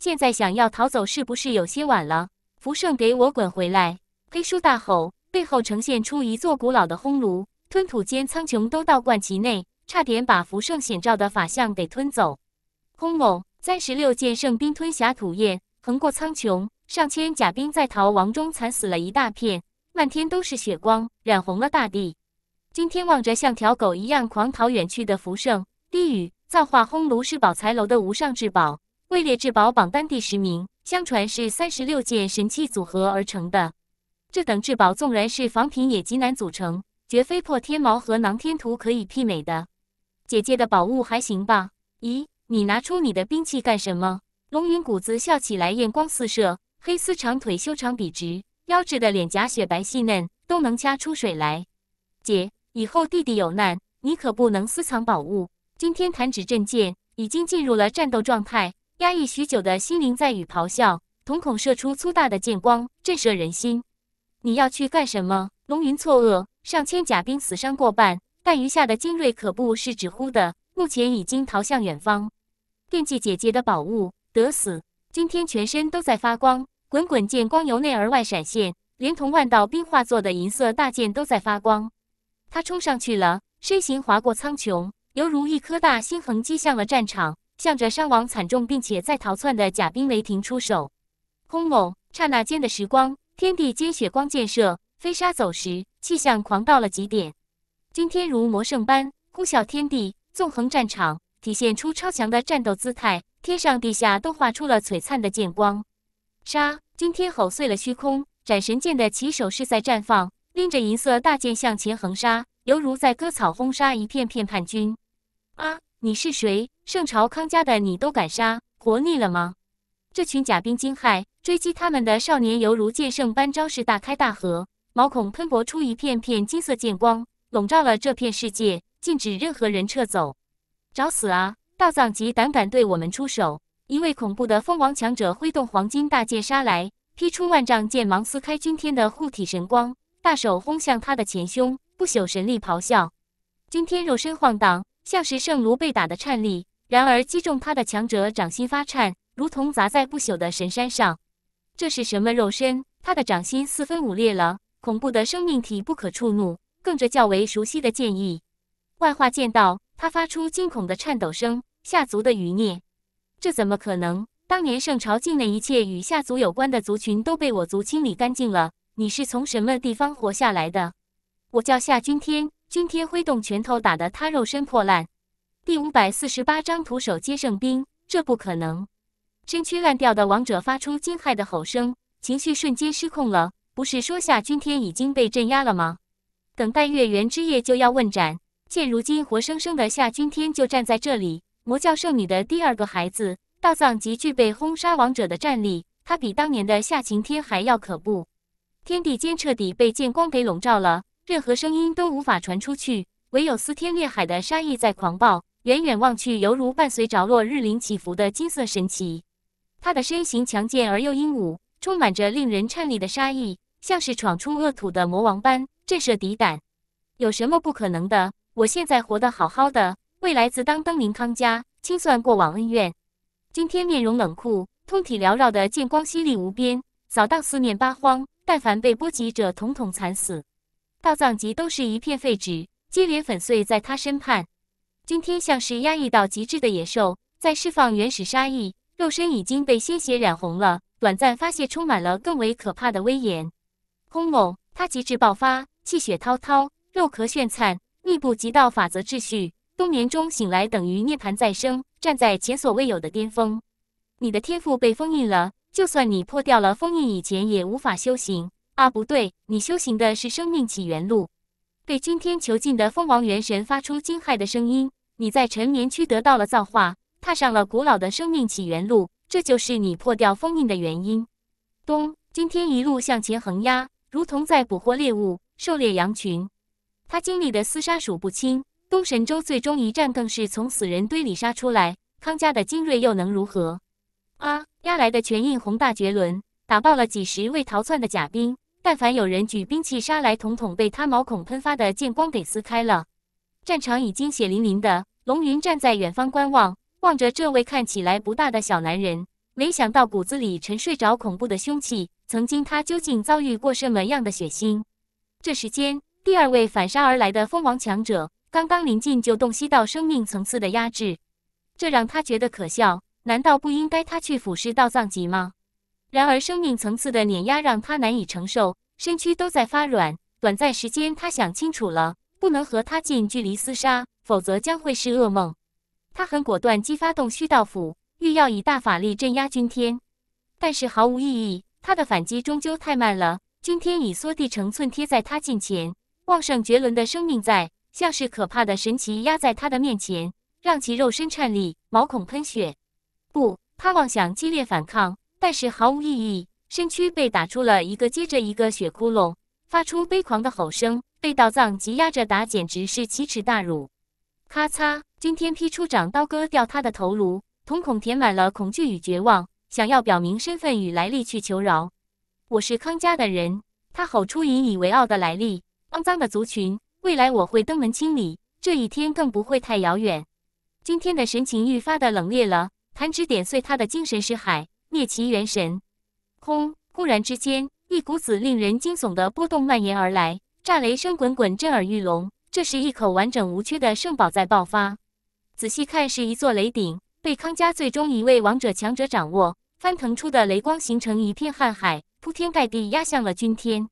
现在想要逃走，是不是有些晚了？福圣，给我滚回来！黑叔大吼，背后呈现出一座古老的烘炉，吞吐间苍穹都倒灌其内，差点把福圣显照的法相给吞走。轰隆！三十六件圣兵吞霞吐焰，横过苍穹，上千甲兵在逃亡中惨死了一大片，漫天都是血光，染红了大地。今天望着像条狗一样狂逃远去的福圣，低语：“造化轰炉是宝财楼的无上至宝，位列至宝榜单第十名。相传是三十六件神器组合而成的，这等至宝纵然是仿品也极难组成，绝非破天矛和囊天图可以媲美的。”姐姐的宝物还行吧？咦？你拿出你的兵器干什么？龙云谷子笑起来，艳光四射，黑丝长腿修长笔直，腰志的脸颊雪白细嫩，都能掐出水来。姐，以后弟弟有难，你可不能私藏宝物。今天弹指震剑已经进入了战斗状态，压抑许久的心灵在与咆哮，瞳孔射出粗大的剑光，震慑人心。你要去干什么？龙云错愕，上千甲兵死伤过半，但余下的精锐可不是纸呼的。目前已经逃向远方，惦记姐姐的宝物，得死！君天全身都在发光，滚滚剑光由内而外闪现，连同万道冰化作的银色大剑都在发光。他冲上去了，身形划过苍穹，犹如一颗大星横击向了战场，向着伤亡惨重并且在逃窜的甲兵雷霆出手。轰隆！刹那间的时光，天地间血光溅射，飞沙走石，气象狂到了极点。今天如魔圣般呼啸天地。纵横战场，体现出超强的战斗姿态，天上地下都画出了璀璨的剑光。杀！军天吼碎了虚空，斩神剑的起手势在绽放，拎着银色大剑向前横杀，犹如在割草轰杀一片片叛军。啊！你是谁？圣朝康家的你都敢杀，活腻了吗？这群甲兵惊骇，追击他们的少年犹如剑圣般招式大开大合，毛孔喷薄出一片片金色剑光，笼罩了这片世界。禁止任何人撤走！找死啊！道藏级胆敢对我们出手！一位恐怖的蜂王强者挥动黄金大剑杀来，劈出万丈剑芒，撕开君天的护体神光，大手轰向他的前胸。不朽神力咆哮，君天肉身晃荡，像是圣炉被打的颤栗。然而击中他的强者掌心发颤，如同砸在不朽的神山上。这是什么肉身？他的掌心四分五裂了。恐怖的生命体不可触怒，更着较为熟悉的剑意。外化见到他，发出惊恐的颤抖声。夏族的余孽，这怎么可能？当年圣朝境内一切与夏族有关的族群都被我族清理干净了。你是从什么地方活下来的？我叫夏君天。君天挥动拳头，打得他肉身破烂。第五百四十八章徒手接圣兵，这不可能！身躯烂掉的王者发出惊骇的吼声，情绪瞬间失控了。不是说夏君天已经被镇压了吗？等待月圆之夜就要问斩。现如今，活生生的夏君天就站在这里，魔教圣女的第二个孩子，道藏即具备轰杀王者的战力。他比当年的夏晴天还要可怖，天地间彻底被剑光给笼罩了，任何声音都无法传出去，唯有撕天裂海的杀意在狂暴。远远望去，犹如伴随着落日临起伏的金色神旗。他的身形强健而又英武，充满着令人颤栗的杀意，像是闯出恶土的魔王般震慑敌胆。有什么不可能的？我现在活得好好的，未来自当登临康家，清算过往恩怨。今天面容冷酷，通体缭绕的剑光犀利无边，扫荡四面八荒，但凡被波及者统统惨死。道藏籍都是一片废纸，接连粉碎在他身畔。今天像是压抑到极致的野兽，在释放原始杀意，肉身已经被鲜血染红了。短暂发泄，充满了更为可怕的威严。轰隆，他极致爆发，气血滔滔，肉壳炫灿。密布极道法则秩序，冬眠中醒来等于涅槃再生，站在前所未有的巅峰。你的天赋被封印了，就算你破掉了封印，以前也无法修行啊！不对，你修行的是生命起源路。被君天囚禁的蜂王元神发出惊骇的声音：“你在沉眠区得到了造化，踏上了古老的生命起源路，这就是你破掉封印的原因。”冬，君天一路向前横压，如同在捕获猎物，狩猎羊群。他经历的厮杀数不清，东神州最终一战更是从死人堆里杀出来。康家的精锐又能如何？啊！压来的拳印宏大绝伦，打爆了几十位逃窜的甲兵。但凡有人举兵器杀来，统统被他毛孔喷发的剑光给撕开了。战场已经血淋淋的。龙云站在远方观望，望着这位看起来不大的小男人，没想到骨子里沉睡着恐怖的凶器。曾经他究竟遭遇过什么样的血腥？这时间。第二位反杀而来的蜂王强者，刚刚临近就洞悉到生命层次的压制，这让他觉得可笑。难道不应该他去腐蚀道藏级吗？然而生命层次的碾压让他难以承受，身躯都在发软。短暂时间，他想清楚了，不能和他近距离厮杀，否则将会是噩梦。他很果断，激发动虚道府，欲要以大法力镇压君天，但是毫无意义。他的反击终究太慢了，君天已缩地成寸，贴在他近前。旺盛绝伦的生命在，像是可怕的神奇压在他的面前，让其肉身颤栗，毛孔喷血。不，他妄想激烈反抗，但是毫无意义，身躯被打出了一个接着一个血窟窿，发出悲狂的吼声。被道藏挤压着打，简直是奇耻大辱。咔嚓，今天劈出掌刀，割掉他的头颅，瞳孔填满了恐惧与绝望，想要表明身份与来历去求饶。我是康家的人。他吼出引以为傲的来历。肮脏的族群，未来我会登门清理，这一天更不会太遥远。今天的神情愈发的冷冽了，弹指点碎他的精神尸海，灭其元神。轰！忽然之间，一股子令人惊悚的波动蔓延而来，炸雷声滚滚，震耳欲聋。这是一口完整无缺的圣宝在爆发。仔细看，是一座雷顶，被康家最终一位王者强者掌握。翻腾出的雷光形成一片瀚海，铺天盖地压向了君天。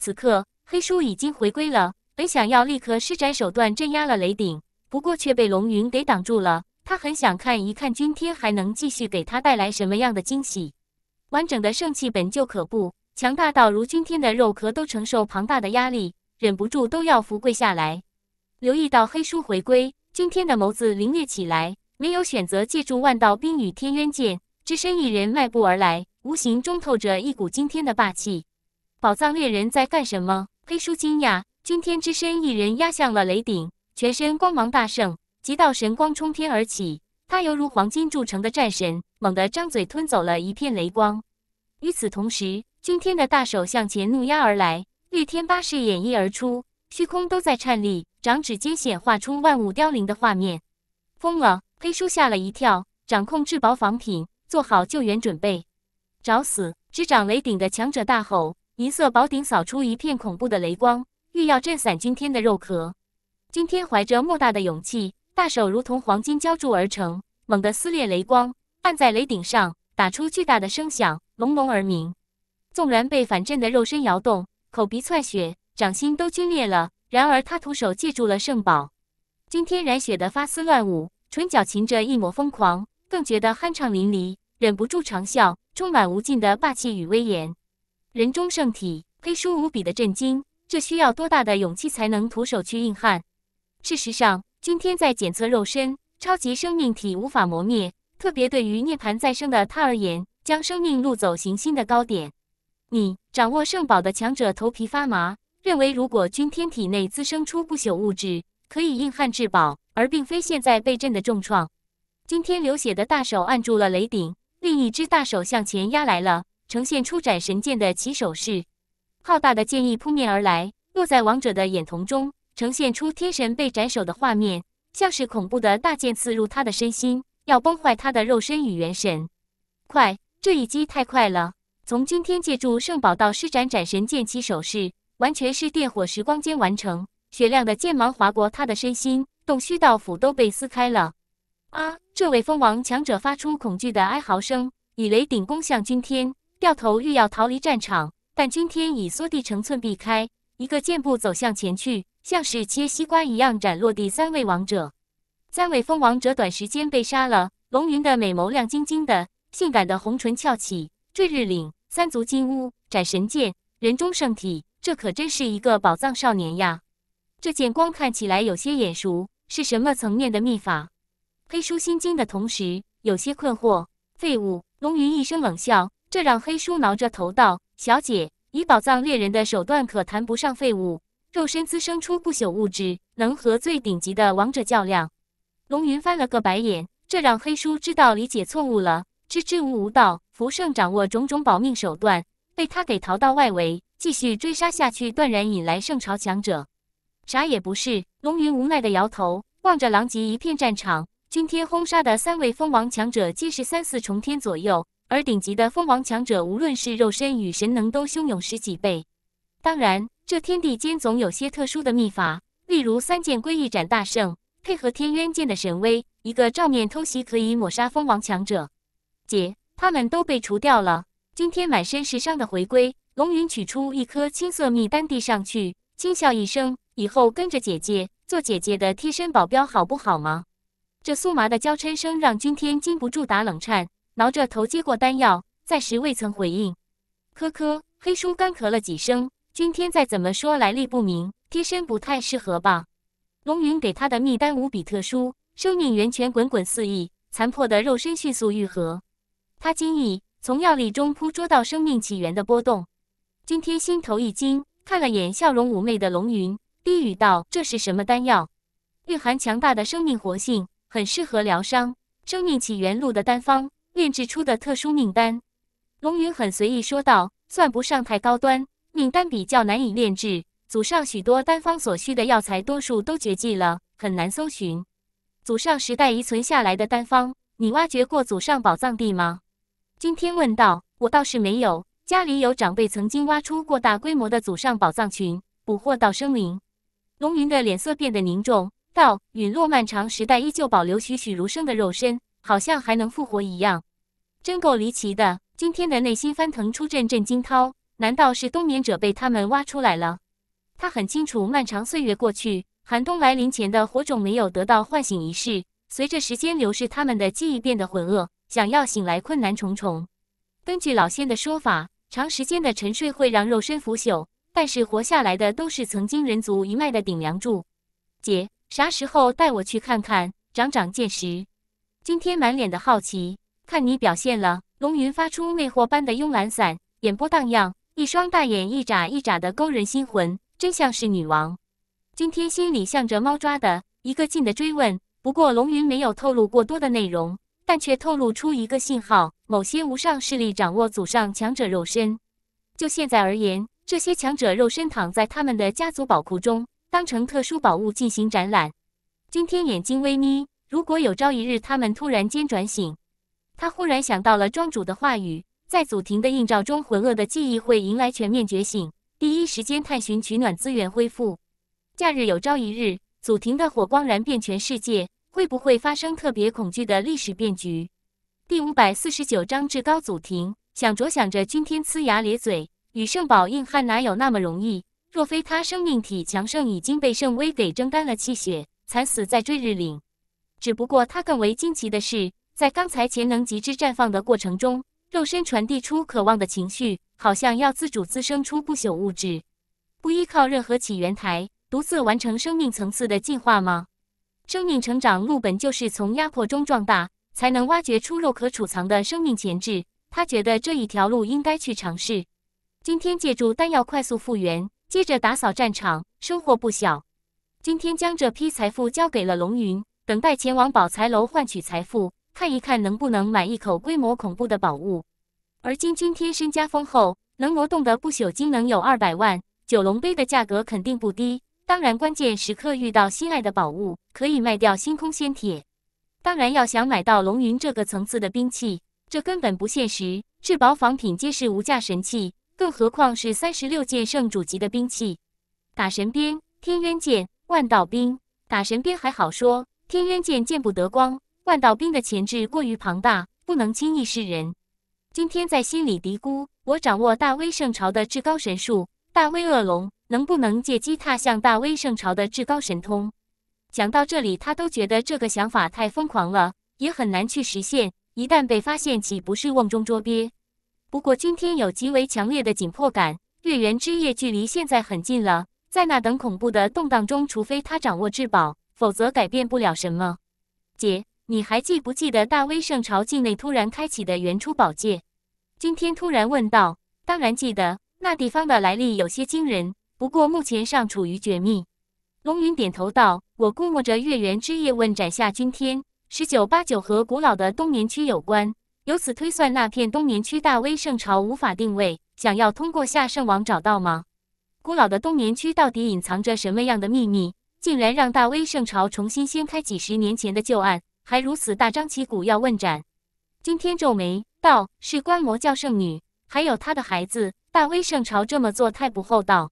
此刻。黑叔已经回归了，本想要立刻施展手段镇压了雷鼎，不过却被龙云给挡住了。他很想看一看君天还能继续给他带来什么样的惊喜。完整的圣器本就可怖，强大到如君天的肉壳都承受庞大的压力，忍不住都要伏跪下来。留意到黑叔回归，君天的眸子凌冽起来，没有选择借助万道冰与天渊剑，只身一人迈步而来，无形中透着一股惊天的霸气。宝藏猎人在干什么？黑叔惊讶，君天只身一人压向了雷顶，全身光芒大盛，极道神光冲天而起。他犹如黄金铸成的战神，猛地张嘴吞走了一片雷光。与此同时，君天的大手向前怒压而来，绿天八式演绎而出，虚空都在颤栗。掌指间显化出万物凋零的画面。疯了！黑叔吓了一跳，掌控至宝仿品，做好救援准备。找死！执掌雷顶的强者大吼。银色宝鼎扫出一片恐怖的雷光，欲要震散君天的肉壳。君天怀着莫大的勇气，大手如同黄金浇铸而成，猛地撕裂雷光，按在雷顶上，打出巨大的声响，隆隆而鸣。纵然被反震的肉身摇动，口鼻窜血，掌心都龟裂了，然而他徒手借住了圣宝。君天染血的发丝乱舞，唇角噙着一抹疯狂，更觉得酣畅淋漓，忍不住长笑，充满无尽的霸气与威严。人中圣体，黑叔无比的震惊。这需要多大的勇气才能徒手去硬汉？事实上，君天在检测肉身，超级生命体无法磨灭。特别对于涅槃再生的他而言，将生命路走行星的高点。你掌握圣宝的强者头皮发麻，认为如果君天体内滋生出不朽物质，可以硬汉至宝，而并非现在被震的重创。今天流血的大手按住了雷顶，另一只大手向前压来了。呈现出斩神剑的起手式，浩大的剑意扑面而来，落在王者的眼瞳中，呈现出天神被斩首的画面，像是恐怖的大剑刺入他的身心，要崩坏他的肉身与元神。快，这一击太快了！从君天借助圣宝刀施展斩神剑起手式，完全是电火时光间完成，雪亮的剑芒划过他的身心，洞虚道府都被撕开了。啊！这位蜂王强者发出恐惧的哀嚎声，以雷顶攻向君天。掉头欲要逃离战场，但君天已缩地成寸，避开一个箭步走向前去，像是切西瓜一样斩落地三位王者。三位蜂王者短时间被杀了。龙云的美眸亮晶晶的，性感的红唇翘起。坠日岭三足金乌斩神剑，人中圣体，这可真是一个宝藏少年呀！这剑光看起来有些眼熟，是什么层面的秘法？黑书心惊的同时，有些困惑。废物！龙云一声冷笑。这让黑叔挠着头道：“小姐，以宝藏猎人的手段，可谈不上废物。肉身滋生出不朽物质，能和最顶级的王者较量。”龙云翻了个白眼，这让黑叔知道理解错误了，支支吾吾道：“福盛掌握种种保命手段，被他给逃到外围，继续追杀下去，断然引来圣朝强者，啥也不是。”龙云无奈的摇头，望着狼藉一片战场，钧天轰杀的三位蜂王强者皆是三四重天左右。而顶级的蜂王强者，无论是肉身与神能，都汹涌十几倍。当然，这天地间总有些特殊的秘法，例如三剑归一斩大圣，配合天渊剑的神威，一个照面偷袭可以抹杀蜂王强者。姐，他们都被除掉了。君天满身是伤的回归，龙云取出一颗青色蜜丹递上去，轻笑一声：“以后跟着姐姐做姐姐的贴身保镖，好不好吗？”这酥麻的娇嗔声让君天禁不住打冷颤。挠着头接过丹药，暂时未曾回应。科科黑叔干咳了几声。今天再怎么说来历不明，贴身不太适合吧。龙云给他的秘丹无比特殊，生命源泉滚滚肆溢，残破的肉身迅速愈合。他惊异，从药力中捕捉到生命起源的波动。今天心头一惊，看了眼笑容妩媚的龙云，低语道：“这是什么丹药？蕴含强大的生命活性，很适合疗伤。生命起源录的丹方。”炼制出的特殊命丹，龙云很随意说道：“算不上太高端，命丹比较难以炼制。祖上许多丹方所需的药材，多数都绝迹了，很难搜寻。祖上时代遗存下来的丹方，你挖掘过祖上宝藏地吗？”君天问道：“我倒是没有，家里有长辈曾经挖出过大规模的祖上宝藏群，捕获到生灵。”龙云的脸色变得凝重，道：“陨落漫长时代依旧保留栩栩如生的肉身。”好像还能复活一样，真够离奇的。今天的内心翻腾出阵阵惊涛。难道是冬眠者被他们挖出来了？他很清楚，漫长岁月过去，寒冬来临前的火种没有得到唤醒仪式。随着时间流逝，他们的记忆变得浑噩，想要醒来困难重重。根据老仙的说法，长时间的沉睡会让肉身腐朽，但是活下来的都是曾经人族一脉的顶梁柱。姐，啥时候带我去看看，长长见识？今天满脸的好奇，看你表现了。龙云发出魅惑般的慵懒散，眼波荡漾，一双大眼一眨一眨的勾人心魂，真像是女王。今天心里像着猫抓的，一个劲的追问。不过龙云没有透露过多的内容，但却透露出一个信号：某些无上势力掌握祖上强者肉身。就现在而言，这些强者肉身躺在他们的家族宝库中，当成特殊宝物进行展览。今天眼睛微眯。如果有朝一日他们突然间转醒，他忽然想到了庄主的话语，在祖庭的映照中，浑噩的记忆会迎来全面觉醒，第一时间探寻取暖资源，恢复。假日有朝一日，祖庭的火光燃遍全世界，会不会发生特别恐惧的历史变局？第五百四十九章至高祖庭，想着想着，君天呲牙咧嘴，与圣宝硬汉哪有那么容易？若非他生命体强盛，已经被圣威给蒸干了气血，惨死在追日岭。只不过他更为惊奇的是，在刚才潜能极致绽放的过程中，肉身传递出渴望的情绪，好像要自主滋生出不朽物质，不依靠任何起源台，独自完成生命层次的进化吗？生命成长路本就是从压迫中壮大，才能挖掘出肉可储藏的生命潜质。他觉得这一条路应该去尝试。今天借助丹药快速复原，接着打扫战场，收获不小。今天将这批财富交给了龙云。等待前往宝财楼换取财富，看一看能不能买一口规模恐怖的宝物。而金君天身家丰厚，能挪动的不朽金能有二百万，九龙杯的价格肯定不低。当然，关键时刻遇到心爱的宝物，可以卖掉星空仙铁。当然，要想买到龙云这个层次的兵器，这根本不现实。至宝仿品皆是无价神器，更何况是三十六剑圣主级的兵器？打神鞭、天渊剑、万道兵，打神鞭还好说。天渊剑见不得光，万道兵的潜质过于庞大，不能轻易示人。今天在心里嘀咕：我掌握大威圣朝的至高神术，大威恶龙能不能借机踏向大威圣朝的至高神通？讲到这里，他都觉得这个想法太疯狂了，也很难去实现。一旦被发现，岂不是瓮中捉鳖？不过今天有极为强烈的紧迫感，月圆之夜距离现在很近了，在那等恐怖的动荡中，除非他掌握至宝。否则改变不了什么。姐，你还记不记得大威圣朝境内突然开启的原初宝界？君天突然问道。当然记得，那地方的来历有些惊人，不过目前尚处于绝密。龙云点头道：“我估摸着月圆之夜问斩下君天，十九八九和古老的冬眠区有关。由此推算，那片冬眠区大威圣朝无法定位，想要通过下圣王找到吗？古老的冬眠区到底隐藏着什么样的秘密？”竟然让大威圣朝重新掀开几十年前的旧案，还如此大张旗鼓要问斩。今天皱眉道：“是观摩教圣女，还有她的孩子。大威圣朝这么做太不厚道。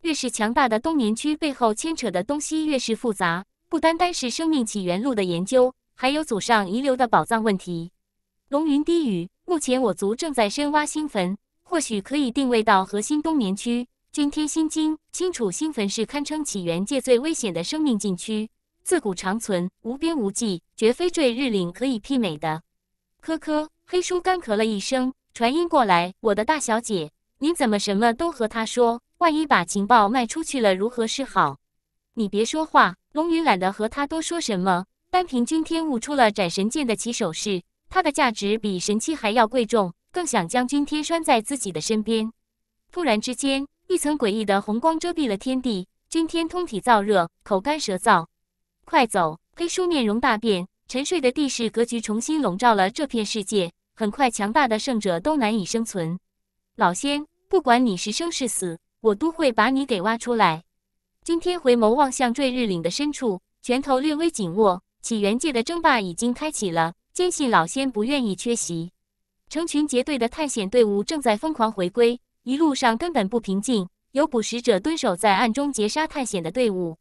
越是强大的冬眠区，背后牵扯的东西越是复杂，不单单是生命起源路的研究，还有祖上遗留的宝藏问题。”龙云低语：“目前我族正在深挖新坟，或许可以定位到核心冬眠区。”君天心经》清楚新坟是堪称起源界最危险的生命禁区，自古长存，无边无际，绝非坠日岭可以媲美的。咳咳，黑叔干咳了一声，传音过来：“我的大小姐，你怎么什么都和他说？万一把情报卖出去了，如何是好？”你别说话。龙云懒得和他多说什么，单凭君天悟出了斩神剑的起手式，他的价值比神器还要贵重，更想将君天拴在自己的身边。突然之间。一层诡异的红光遮蔽了天地，今天通体燥热，口干舌燥。快走！黑叔面容大变，沉睡的地势格局重新笼罩了这片世界。很快，强大的圣者都难以生存。老仙，不管你是生是死，我都会把你给挖出来。今天回眸望向坠日岭的深处，拳头略微紧握。起源界的争霸已经开启了，坚信老仙不愿意缺席。成群结队的探险队伍正在疯狂回归。一路上根本不平静，有捕食者蹲守在暗中截杀探险的队伍。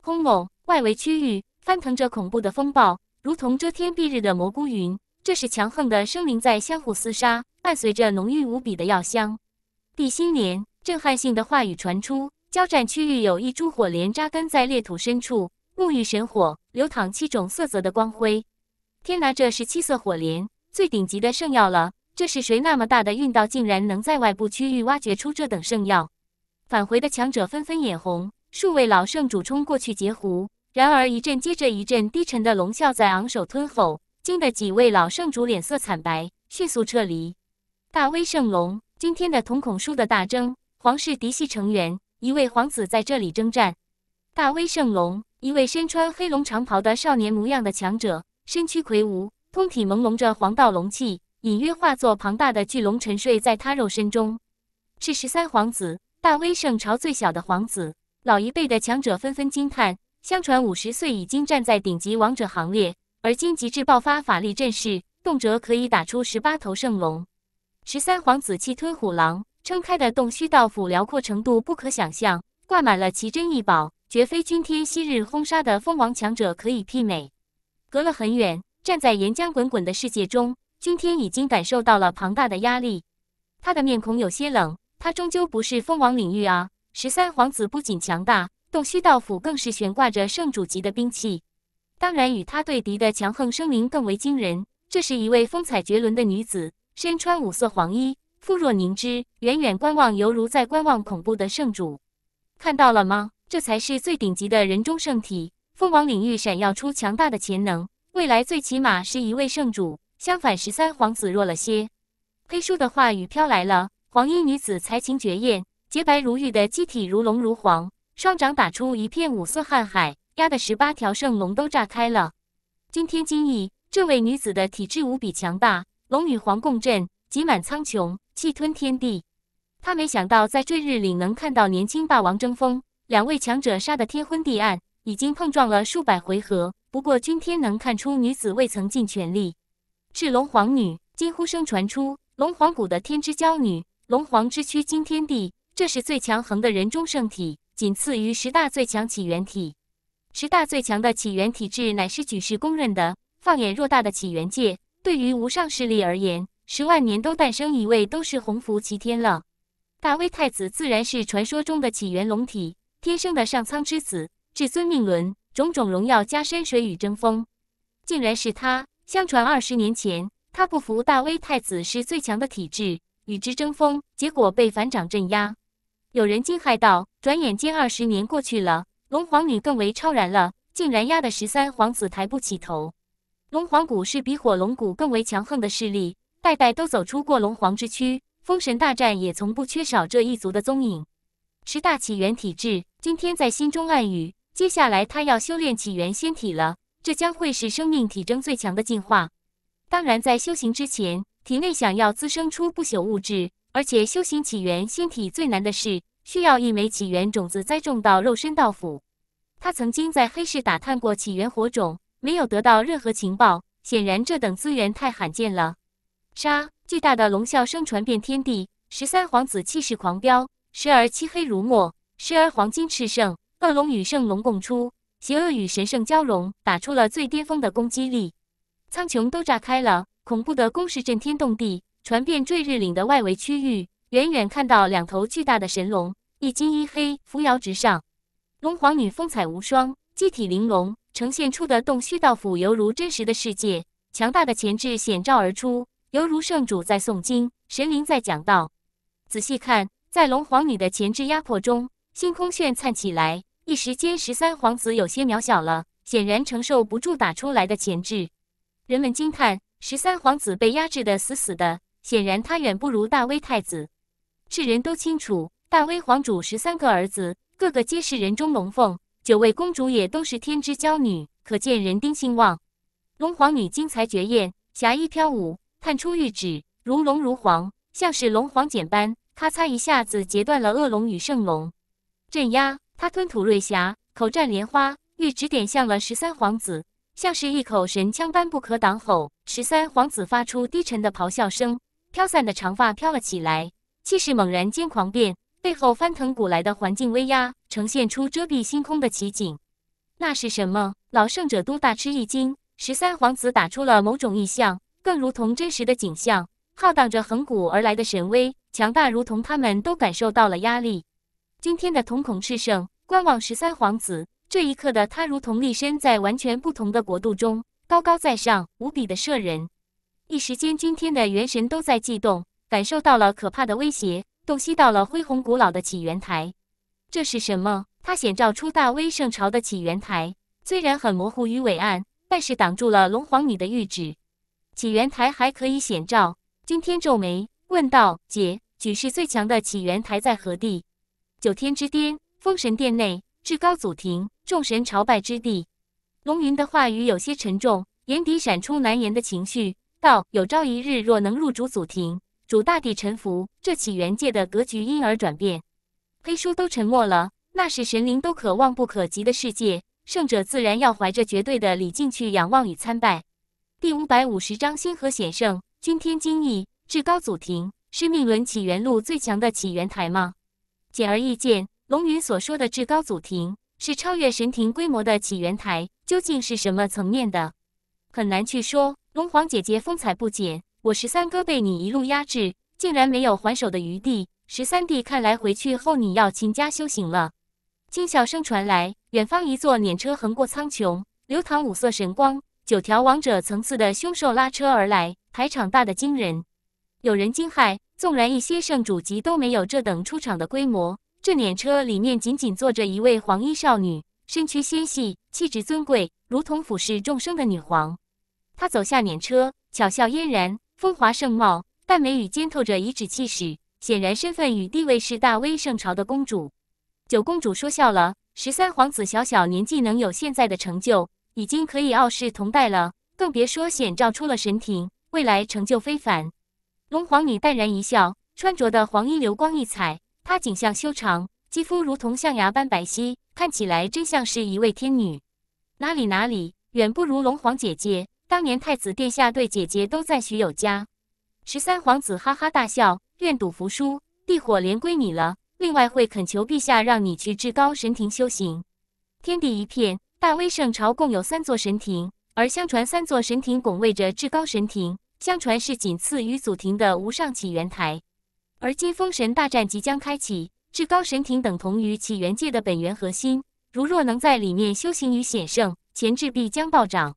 轰隆！外围区域翻腾着恐怖的风暴，如同遮天蔽日的蘑菇云。这是强横的生灵在相互厮杀，伴随着浓郁无比的药香。地心莲，震撼性的话语传出。交战区域有一株火莲扎根在裂土深处，沐浴神火，流淌七种色泽的光辉。天拿这是七色火莲，最顶级的圣药了。这是谁那么大的运道，竟然能在外部区域挖掘出这等圣药？返回的强者纷纷眼红，数位老圣主冲过去截胡。然而一阵接着一阵低沉的龙啸在昂首吞吼，惊得几位老圣主脸色惨白，迅速撤离。大威圣龙，今天的瞳孔术的大争，皇室嫡系成员，一位皇子在这里征战。大威圣龙，一位身穿黑龙长袍的少年模样的强者，身躯魁梧，通体朦胧着黄道龙气。隐约化作庞大的巨龙，沉睡在他肉身中。是十三皇子，大威圣朝最小的皇子。老一辈的强者纷纷惊叹。相传五十岁已经站在顶级王者行列，而今极致爆发法力阵势，动辄可以打出十八头圣龙。十三皇子气吞虎狼，撑开的洞虚道府辽阔程度不可想象，挂满了奇珍异宝，绝非君天昔日轰杀的蜂王强者可以媲美。隔了很远，站在岩浆滚滚的世界中。今天已经感受到了庞大的压力，他的面孔有些冷。他终究不是蜂王领域啊！十三皇子不仅强大，洞虚道府更是悬挂着圣主级的兵器。当然，与他对敌的强横生灵更为惊人。这是一位风采绝伦的女子，身穿五色黄衣，肤若凝脂，远远观望犹如在观望恐怖的圣主。看到了吗？这才是最顶级的人中圣体，蜂王领域闪耀出强大的潜能，未来最起码是一位圣主。相反，十三皇子弱了些。黑叔的话语飘来了。黄衣女子才情绝艳，洁白如玉的肌体如龙如凰，双掌打出一片五色瀚海，压得十八条圣龙都炸开了。君天惊异，这位女子的体质无比强大，龙与凰共振，集满苍穹，气吞天地。他没想到在坠日岭能看到年轻霸王争锋，两位强者杀得天昏地暗，已经碰撞了数百回合。不过君天能看出女子未曾尽全力。是龙皇女！惊呼声传出，龙皇谷的天之娇女，龙皇之躯惊天地。这是最强横的人中圣体，仅次于十大最强起源体。十大最强的起源体质，乃是举世公认的。放眼偌大的起源界，对于无上势力而言，十万年都诞生一位，都是鸿福齐天了。大威太子自然是传说中的起源龙体，天生的上苍之子，至尊命轮，种种荣耀加山水与争锋？竟然是他！相传二十年前，他不服大威太子是最强的体质，与之争锋，结果被反掌镇压。有人惊骇道：“转眼间二十年过去了，龙皇女更为超然了，竟然压得十三皇子抬不起头。”龙皇谷是比火龙谷更为强横的势力，代代都走出过龙皇之躯。封神大战也从不缺少这一族的踪影。持大起源体质，今天在心中暗语，接下来他要修炼起源仙体了。这将会是生命体征最强的进化。当然，在修行之前，体内想要滋生出不朽物质，而且修行起源仙体最难的是需要一枚起源种子栽种到肉身道府。他曾经在黑市打探过起源火种，没有得到任何情报。显然，这等资源太罕见了。杀！巨大的龙啸声传遍天地，十三皇子气势狂飙，时而漆黑如墨，时而黄金炽盛，恶龙与圣龙共出。邪恶与神圣交融，打出了最巅峰的攻击力，苍穹都炸开了。恐怖的攻势震天动地，传遍坠日岭的外围区域。远远看到两头巨大的神龙，一金一黑，扶摇直上。龙皇女风采无双，机体玲珑，呈现出的洞虚道府犹如真实的世界。强大的潜质显照而出，犹如圣主在诵经，神灵在讲道。仔细看，在龙皇女的潜质压迫中，星空炫灿起来。一时间，十三皇子有些渺小了，显然承受不住打出来的潜质。人们惊叹，十三皇子被压制的死死的，显然他远不如大威太子。世人都清楚，大威皇主十三个儿子，个个皆是人中龙凤，九位公主也都是天之娇女，可见人丁兴旺。龙皇女精彩绝艳，侠衣飘舞，探出玉指，如龙如凰，像是龙皇剪般，咔嚓一下子截断了恶龙与圣龙，镇压。他吞吐瑞霞，口绽莲花，玉指点向了十三皇子，像是一口神枪般不可挡。吼！十三皇子发出低沉的咆哮声，飘散的长发飘了起来，气势猛然间狂变，背后翻腾古来的环境威压，呈现出遮蔽星空的奇景。那是什么？老圣者都大吃一惊。十三皇子打出了某种意象，更如同真实的景象，浩荡着恒古而来的神威，强大如同他们都感受到了压力。今天的瞳孔炽盛，观望十三皇子这一刻的他，如同立身在完全不同的国度中，高高在上，无比的摄人。一时间，今天的元神都在悸动，感受到了可怕的威胁，洞悉到了恢宏古老的起源台。这是什么？他显照出大威圣朝的起源台，虽然很模糊与伟岸，但是挡住了龙皇女的玉指。起源台还可以显照。君天皱眉问道：“姐，举世最强的起源台在何地？”九天之巅，封神殿内，至高祖庭，众神朝拜之地。龙云的话语有些沉重，眼底闪出难言的情绪，道：“有朝一日若能入主祖庭，主大帝臣服，这起源界的格局因而转变。”黑叔都沉默了，那是神灵都可望不可及的世界，圣者自然要怀着绝对的礼敬去仰望与参拜。第五百五十章星河显圣，君天惊异，至高祖庭是命轮起源路最强的起源台吗？显而易见，龙云所说的至高祖庭是超越神庭规模的起源台，究竟是什么层面的，很难去说。龙皇姐姐风采不减，我十三哥被你一路压制，竟然没有还手的余地。十三弟，看来回去后你要勤加修行了。轻笑声传来，远方一座碾车横过苍穹，流淌五色神光，九条王者层次的凶兽拉车而来，排场大得惊人。有人惊骇。纵然一些圣主级都没有这等出场的规模，这辇车里面仅仅坐着一位黄衣少女，身躯纤细，气质尊贵，如同俯视众生的女皇。她走下辇车，巧笑嫣然，风华盛貌，但眉宇间透着颐指气使，显然身份与地位是大威圣朝的公主。九公主说笑了，十三皇子小小年纪能有现在的成就，已经可以傲视同代了，更别说显照出了神庭，未来成就非凡。龙皇女淡然一笑，穿着的黄衣流光溢彩。她颈项修长，肌肤如同象牙般白皙，看起来真像是一位天女。哪里哪里，远不如龙皇姐姐。当年太子殿下对姐姐都赞许有加。十三皇子哈哈大笑，愿赌服输，地火莲归你了。另外会恳求陛下让你去至高神庭修行。天地一片，大威圣朝共有三座神庭，而相传三座神庭拱卫着至高神庭。相传是仅次于祖庭的无上起源台，而今封神大战即将开启，至高神庭等同于起源界的本源核心。如若能在里面修行与险胜，潜质必将暴涨。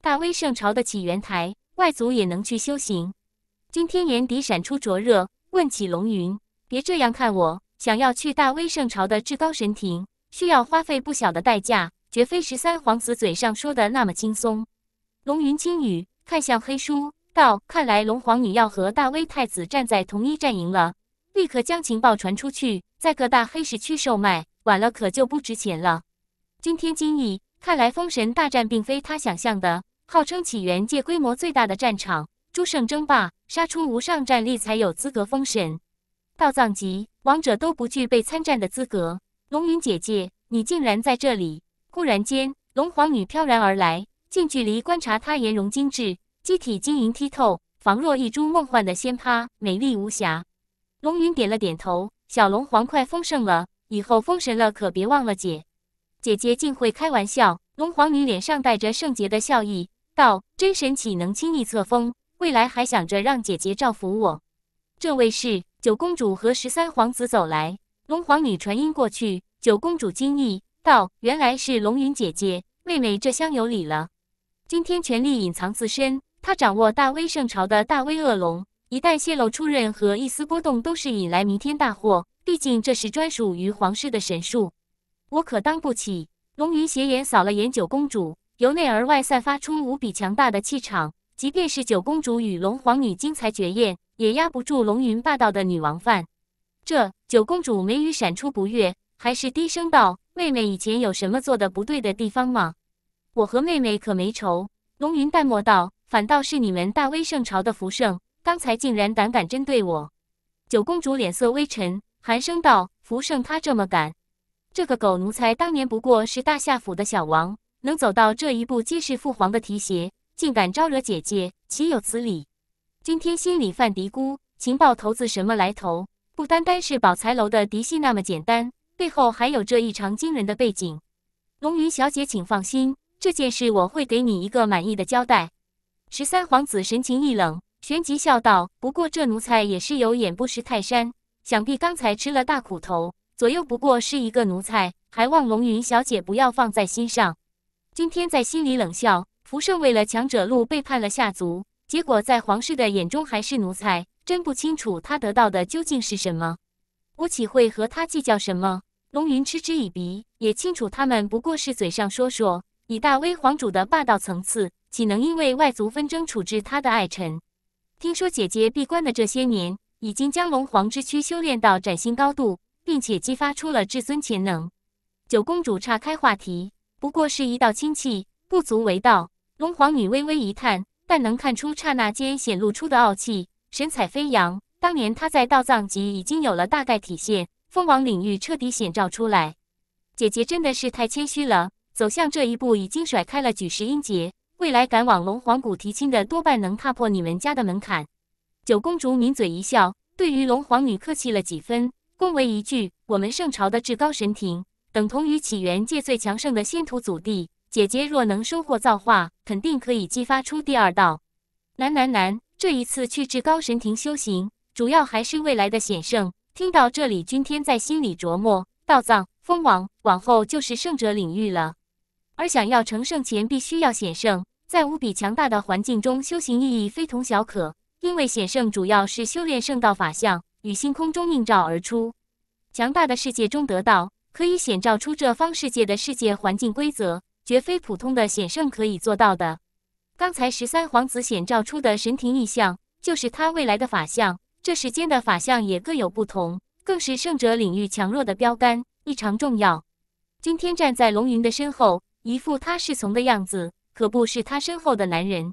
大威圣朝的起源台，外族也能去修行。今天眼底闪出灼热，问起龙云：“别这样看我，想要去大威圣朝的至高神庭，需要花费不小的代价，绝非十三皇子嘴上说的那么轻松。”龙云轻语，看向黑叔。道，看来龙皇女要和大威太子站在同一阵营了。立刻将情报传出去，在各大黑市区售卖，晚了可就不值钱了。今天今日，看来封神大战并非他想象的，号称起源界规模最大的战场，诸圣争霸，杀出无上战力才有资格封神。道藏级王者都不具备参战的资格。龙云姐姐，你竟然在这里！忽然间，龙皇女飘然而来，近距离观察她，颜容精致。机体晶莹剔透，仿若一株梦幻的仙葩，美丽无瑕。龙云点了点头：“小龙皇快封圣了，以后封神了可别忘了姐。”姐姐竟会开玩笑。龙皇女脸上带着圣洁的笑意，道：“真神岂能轻易册封？未来还想着让姐姐造福我。”这位是九公主和十三皇子走来。龙皇女传音过去。九公主惊异道：“原来是龙云姐姐，妹妹这厢有礼了。”今天全力隐藏自身。他掌握大威圣朝的大威恶龙，一旦泄露出任何一丝波动，都是引来弥天大祸。毕竟这是专属于皇室的神术，我可当不起。龙云斜眼扫了眼九公主，由内而外散发出无比强大的气场，即便是九公主与龙皇女精彩绝艳，也压不住龙云霸道的女王范。这九公主眉宇闪出不悦，还是低声道：“妹妹以前有什么做的不对的地方吗？”我和妹妹可没仇。龙云淡漠道。反倒是你们大威圣朝的福盛，刚才竟然胆敢针对我！九公主脸色微沉，寒声道：“福盛他这么敢？这个狗奴才当年不过是大夏府的小王，能走到这一步，皆是父皇的提携，竟敢招惹姐姐，岂有此理？”君天心里犯嘀咕：情报头子什么来头？不单单是宝财楼的嫡系那么简单，背后还有这异常惊人的背景。龙云小姐，请放心，这件事我会给你一个满意的交代。十三皇子神情一冷，旋即笑道：“不过这奴才也是有眼不识泰山，想必刚才吃了大苦头。左右不过是一个奴才，还望龙云小姐不要放在心上。”今天在心里冷笑，福盛为了强者路背叛了夏族，结果在皇室的眼中还是奴才，真不清楚他得到的究竟是什么。我岂会和他计较什么？龙云嗤之以鼻，也清楚他们不过是嘴上说说。以大威皇主的霸道层次，岂能因为外族纷争处置他的爱臣？听说姐姐闭关的这些年，已经将龙皇之躯修炼到崭新高度，并且激发出了至尊潜能。九公主岔开话题，不过是一道亲戚，不足为道。龙皇女微微一叹，但能看出刹那间显露出的傲气，神采飞扬。当年她在道藏级已经有了大概体现，蜂王领域彻底显照出来。姐姐真的是太谦虚了。走向这一步已经甩开了举世英杰，未来赶往龙皇谷提亲的多半能踏破你们家的门槛。九公主抿嘴一笑，对于龙皇女客气了几分，恭维一句：“我们圣朝的至高神庭，等同于起源界最强盛的仙土祖地。姐姐若能收获造化，肯定可以激发出第二道。”难难难，这一次去至高神庭修行，主要还是未来的险圣。听到这里，君天在心里琢磨：道藏、封王，往后就是圣者领域了。而想要成圣前，必须要显圣。在无比强大的环境中修行，意义非同小可。因为显圣主要是修炼圣道法相，与星空中映照而出。强大的世界中得到，可以显照出这方世界的世界环境规则，绝非普通的显圣可以做到的。刚才十三皇子显照出的神庭意象，就是他未来的法相。这时间的法相也各有不同，更是圣者领域强弱的标杆，异常重要。今天站在龙云的身后。一副他侍从的样子，可不是他身后的男人。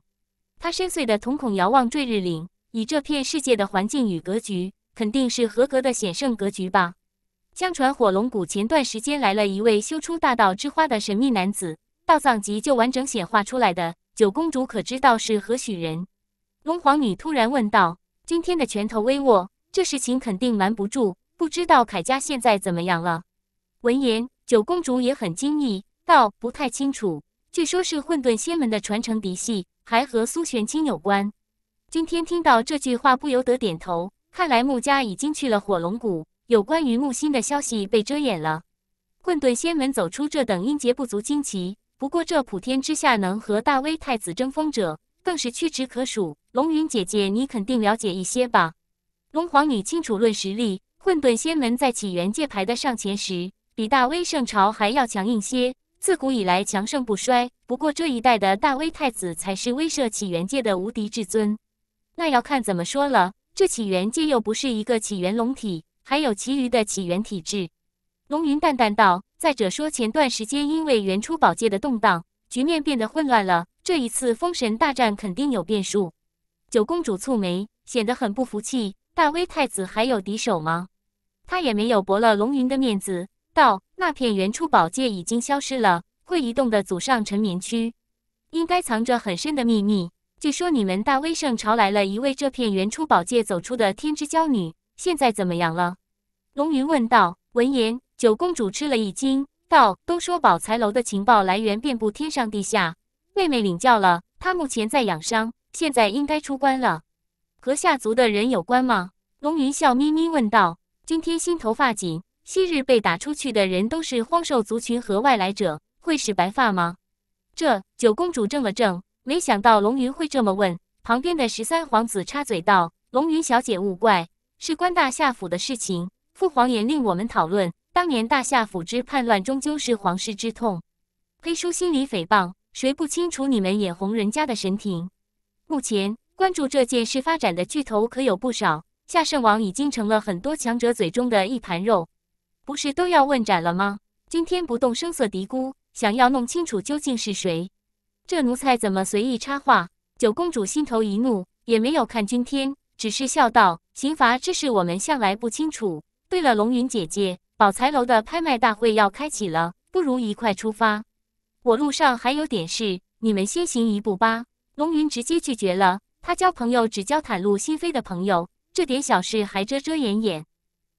他深邃的瞳孔遥望坠日岭，以这片世界的环境与格局，肯定是合格的险胜格局吧？相传火龙谷前段时间来了一位修出大道之花的神秘男子，道藏级就完整显化出来的。九公主可知道是何许人？龙皇女突然问道。今天的拳头微握，这事情肯定瞒不住。不知道凯家现在怎么样了？闻言，九公主也很惊异。倒不太清楚，据说是混沌仙门的传承嫡系，还和苏玄清有关。今天听到这句话，不由得点头。看来穆家已经去了火龙谷，有关于木心的消息被遮掩了。混沌仙门走出这等音节不足惊奇。不过这普天之下能和大威太子争锋者，更是屈指可数。龙云姐姐，你肯定了解一些吧？龙皇，你清楚论实力，混沌仙门在起源界排的上前时，比大威圣朝还要强硬些。自古以来强盛不衰，不过这一代的大威太子才是威慑起源界的无敌至尊。那要看怎么说了，这起源界又不是一个起源龙体，还有其余的起源体质。龙云淡淡道：“再者说，前段时间因为原初宝界的动荡，局面变得混乱了。这一次封神大战肯定有变数。”九公主蹙眉，显得很不服气：“大威太子还有敌手吗？”他也没有驳了龙云的面子，道。那片原初宝界已经消失了，会移动的祖上沉眠区，应该藏着很深的秘密。据说你们大威圣朝来了一位这片原初宝界走出的天之娇女，现在怎么样了？龙云问道。闻言，九公主吃了一惊，道：“都说宝财楼的情报来源遍布天上地下，妹妹领教了。她目前在养伤，现在应该出关了。和下族的人有关吗？”龙云笑眯眯问道。今天心头发紧。昔日被打出去的人都是荒兽族群和外来者，会是白发吗？这九公主怔了怔，没想到龙云会这么问。旁边的十三皇子插嘴道：“龙云小姐勿怪，是关大夏府的事情，父皇也令我们讨论。当年大夏府之叛乱，终究是皇室之痛。”黑叔心里诽谤，谁不清楚你们眼红人家的神庭？目前关注这件事发展的巨头可有不少，夏圣王已经成了很多强者嘴中的一盘肉。不是都要问斩了吗？今天不动声色嘀咕，想要弄清楚究竟是谁。这奴才怎么随意插话？九公主心头一怒，也没有看君天，只是笑道：“刑罚之事，我们向来不清楚。”对了，龙云姐姐，宝财楼的拍卖大会要开启了，不如一块出发。我路上还有点事，你们先行一步吧。龙云直接拒绝了。他交朋友只交袒露心扉的朋友，这点小事还遮遮掩掩。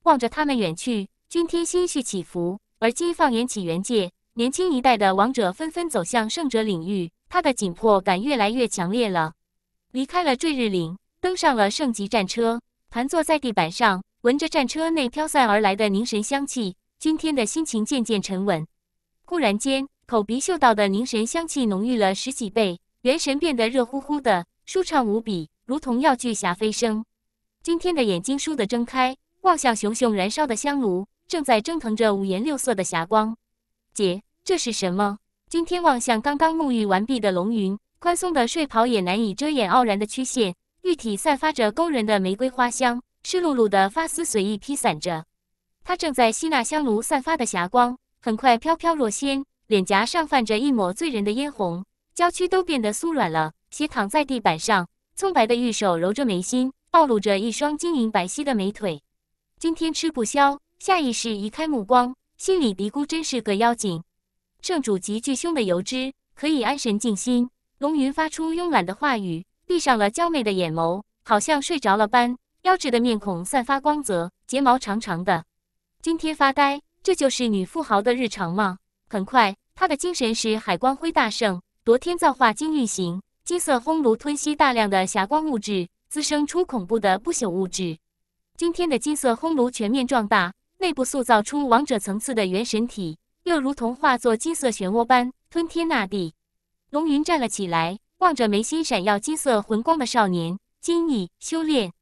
望着他们远去。君天心绪起伏，而今放眼起源界，年轻一代的王者纷纷走向圣者领域，他的紧迫感越来越强烈了。离开了坠日岭，登上了圣级战车，盘坐在地板上，闻着战车内飘散而来的凝神香气，君天的心情渐渐沉稳。忽然间，口鼻嗅到的凝神香气浓郁了十几倍，元神变得热乎乎的，舒畅无比，如同要巨侠飞升。君天的眼睛倏地睁开，望向熊熊燃烧的香炉。正在蒸腾着五颜六色的霞光，姐，这是什么？今天望向刚刚沐浴完毕的龙云，宽松的睡袍也难以遮掩傲然的曲线，玉体散发着勾人的玫瑰花香，湿漉漉的发丝随意披散着。她正在吸纳香炉散发的霞光，很快飘飘若仙，脸颊上泛着一抹醉人的嫣红，娇躯都变得酥软了，斜躺在地板上，葱白的玉手揉着眉心，暴露着一双晶莹白皙的美腿。今天吃不消。下意识移开目光，心里嘀咕：“真是个妖精。”圣主极具凶的油脂可以安神静心。龙云发出慵懒的话语，闭上了娇媚的眼眸，好像睡着了般。妖质的面孔散发光泽，睫毛长长的。今天发呆，这就是女富豪的日常吗？很快，她的精神使海光辉大盛，夺天造化金玉行，金色烘炉吞吸大量的霞光物质，滋生出恐怖的不朽物质。今天的金色烘炉全面壮大。内部塑造出王者层次的元神体，又如同化作金色漩涡般吞天纳地。龙云站了起来，望着眉心闪耀金色魂光的少年，惊异修炼。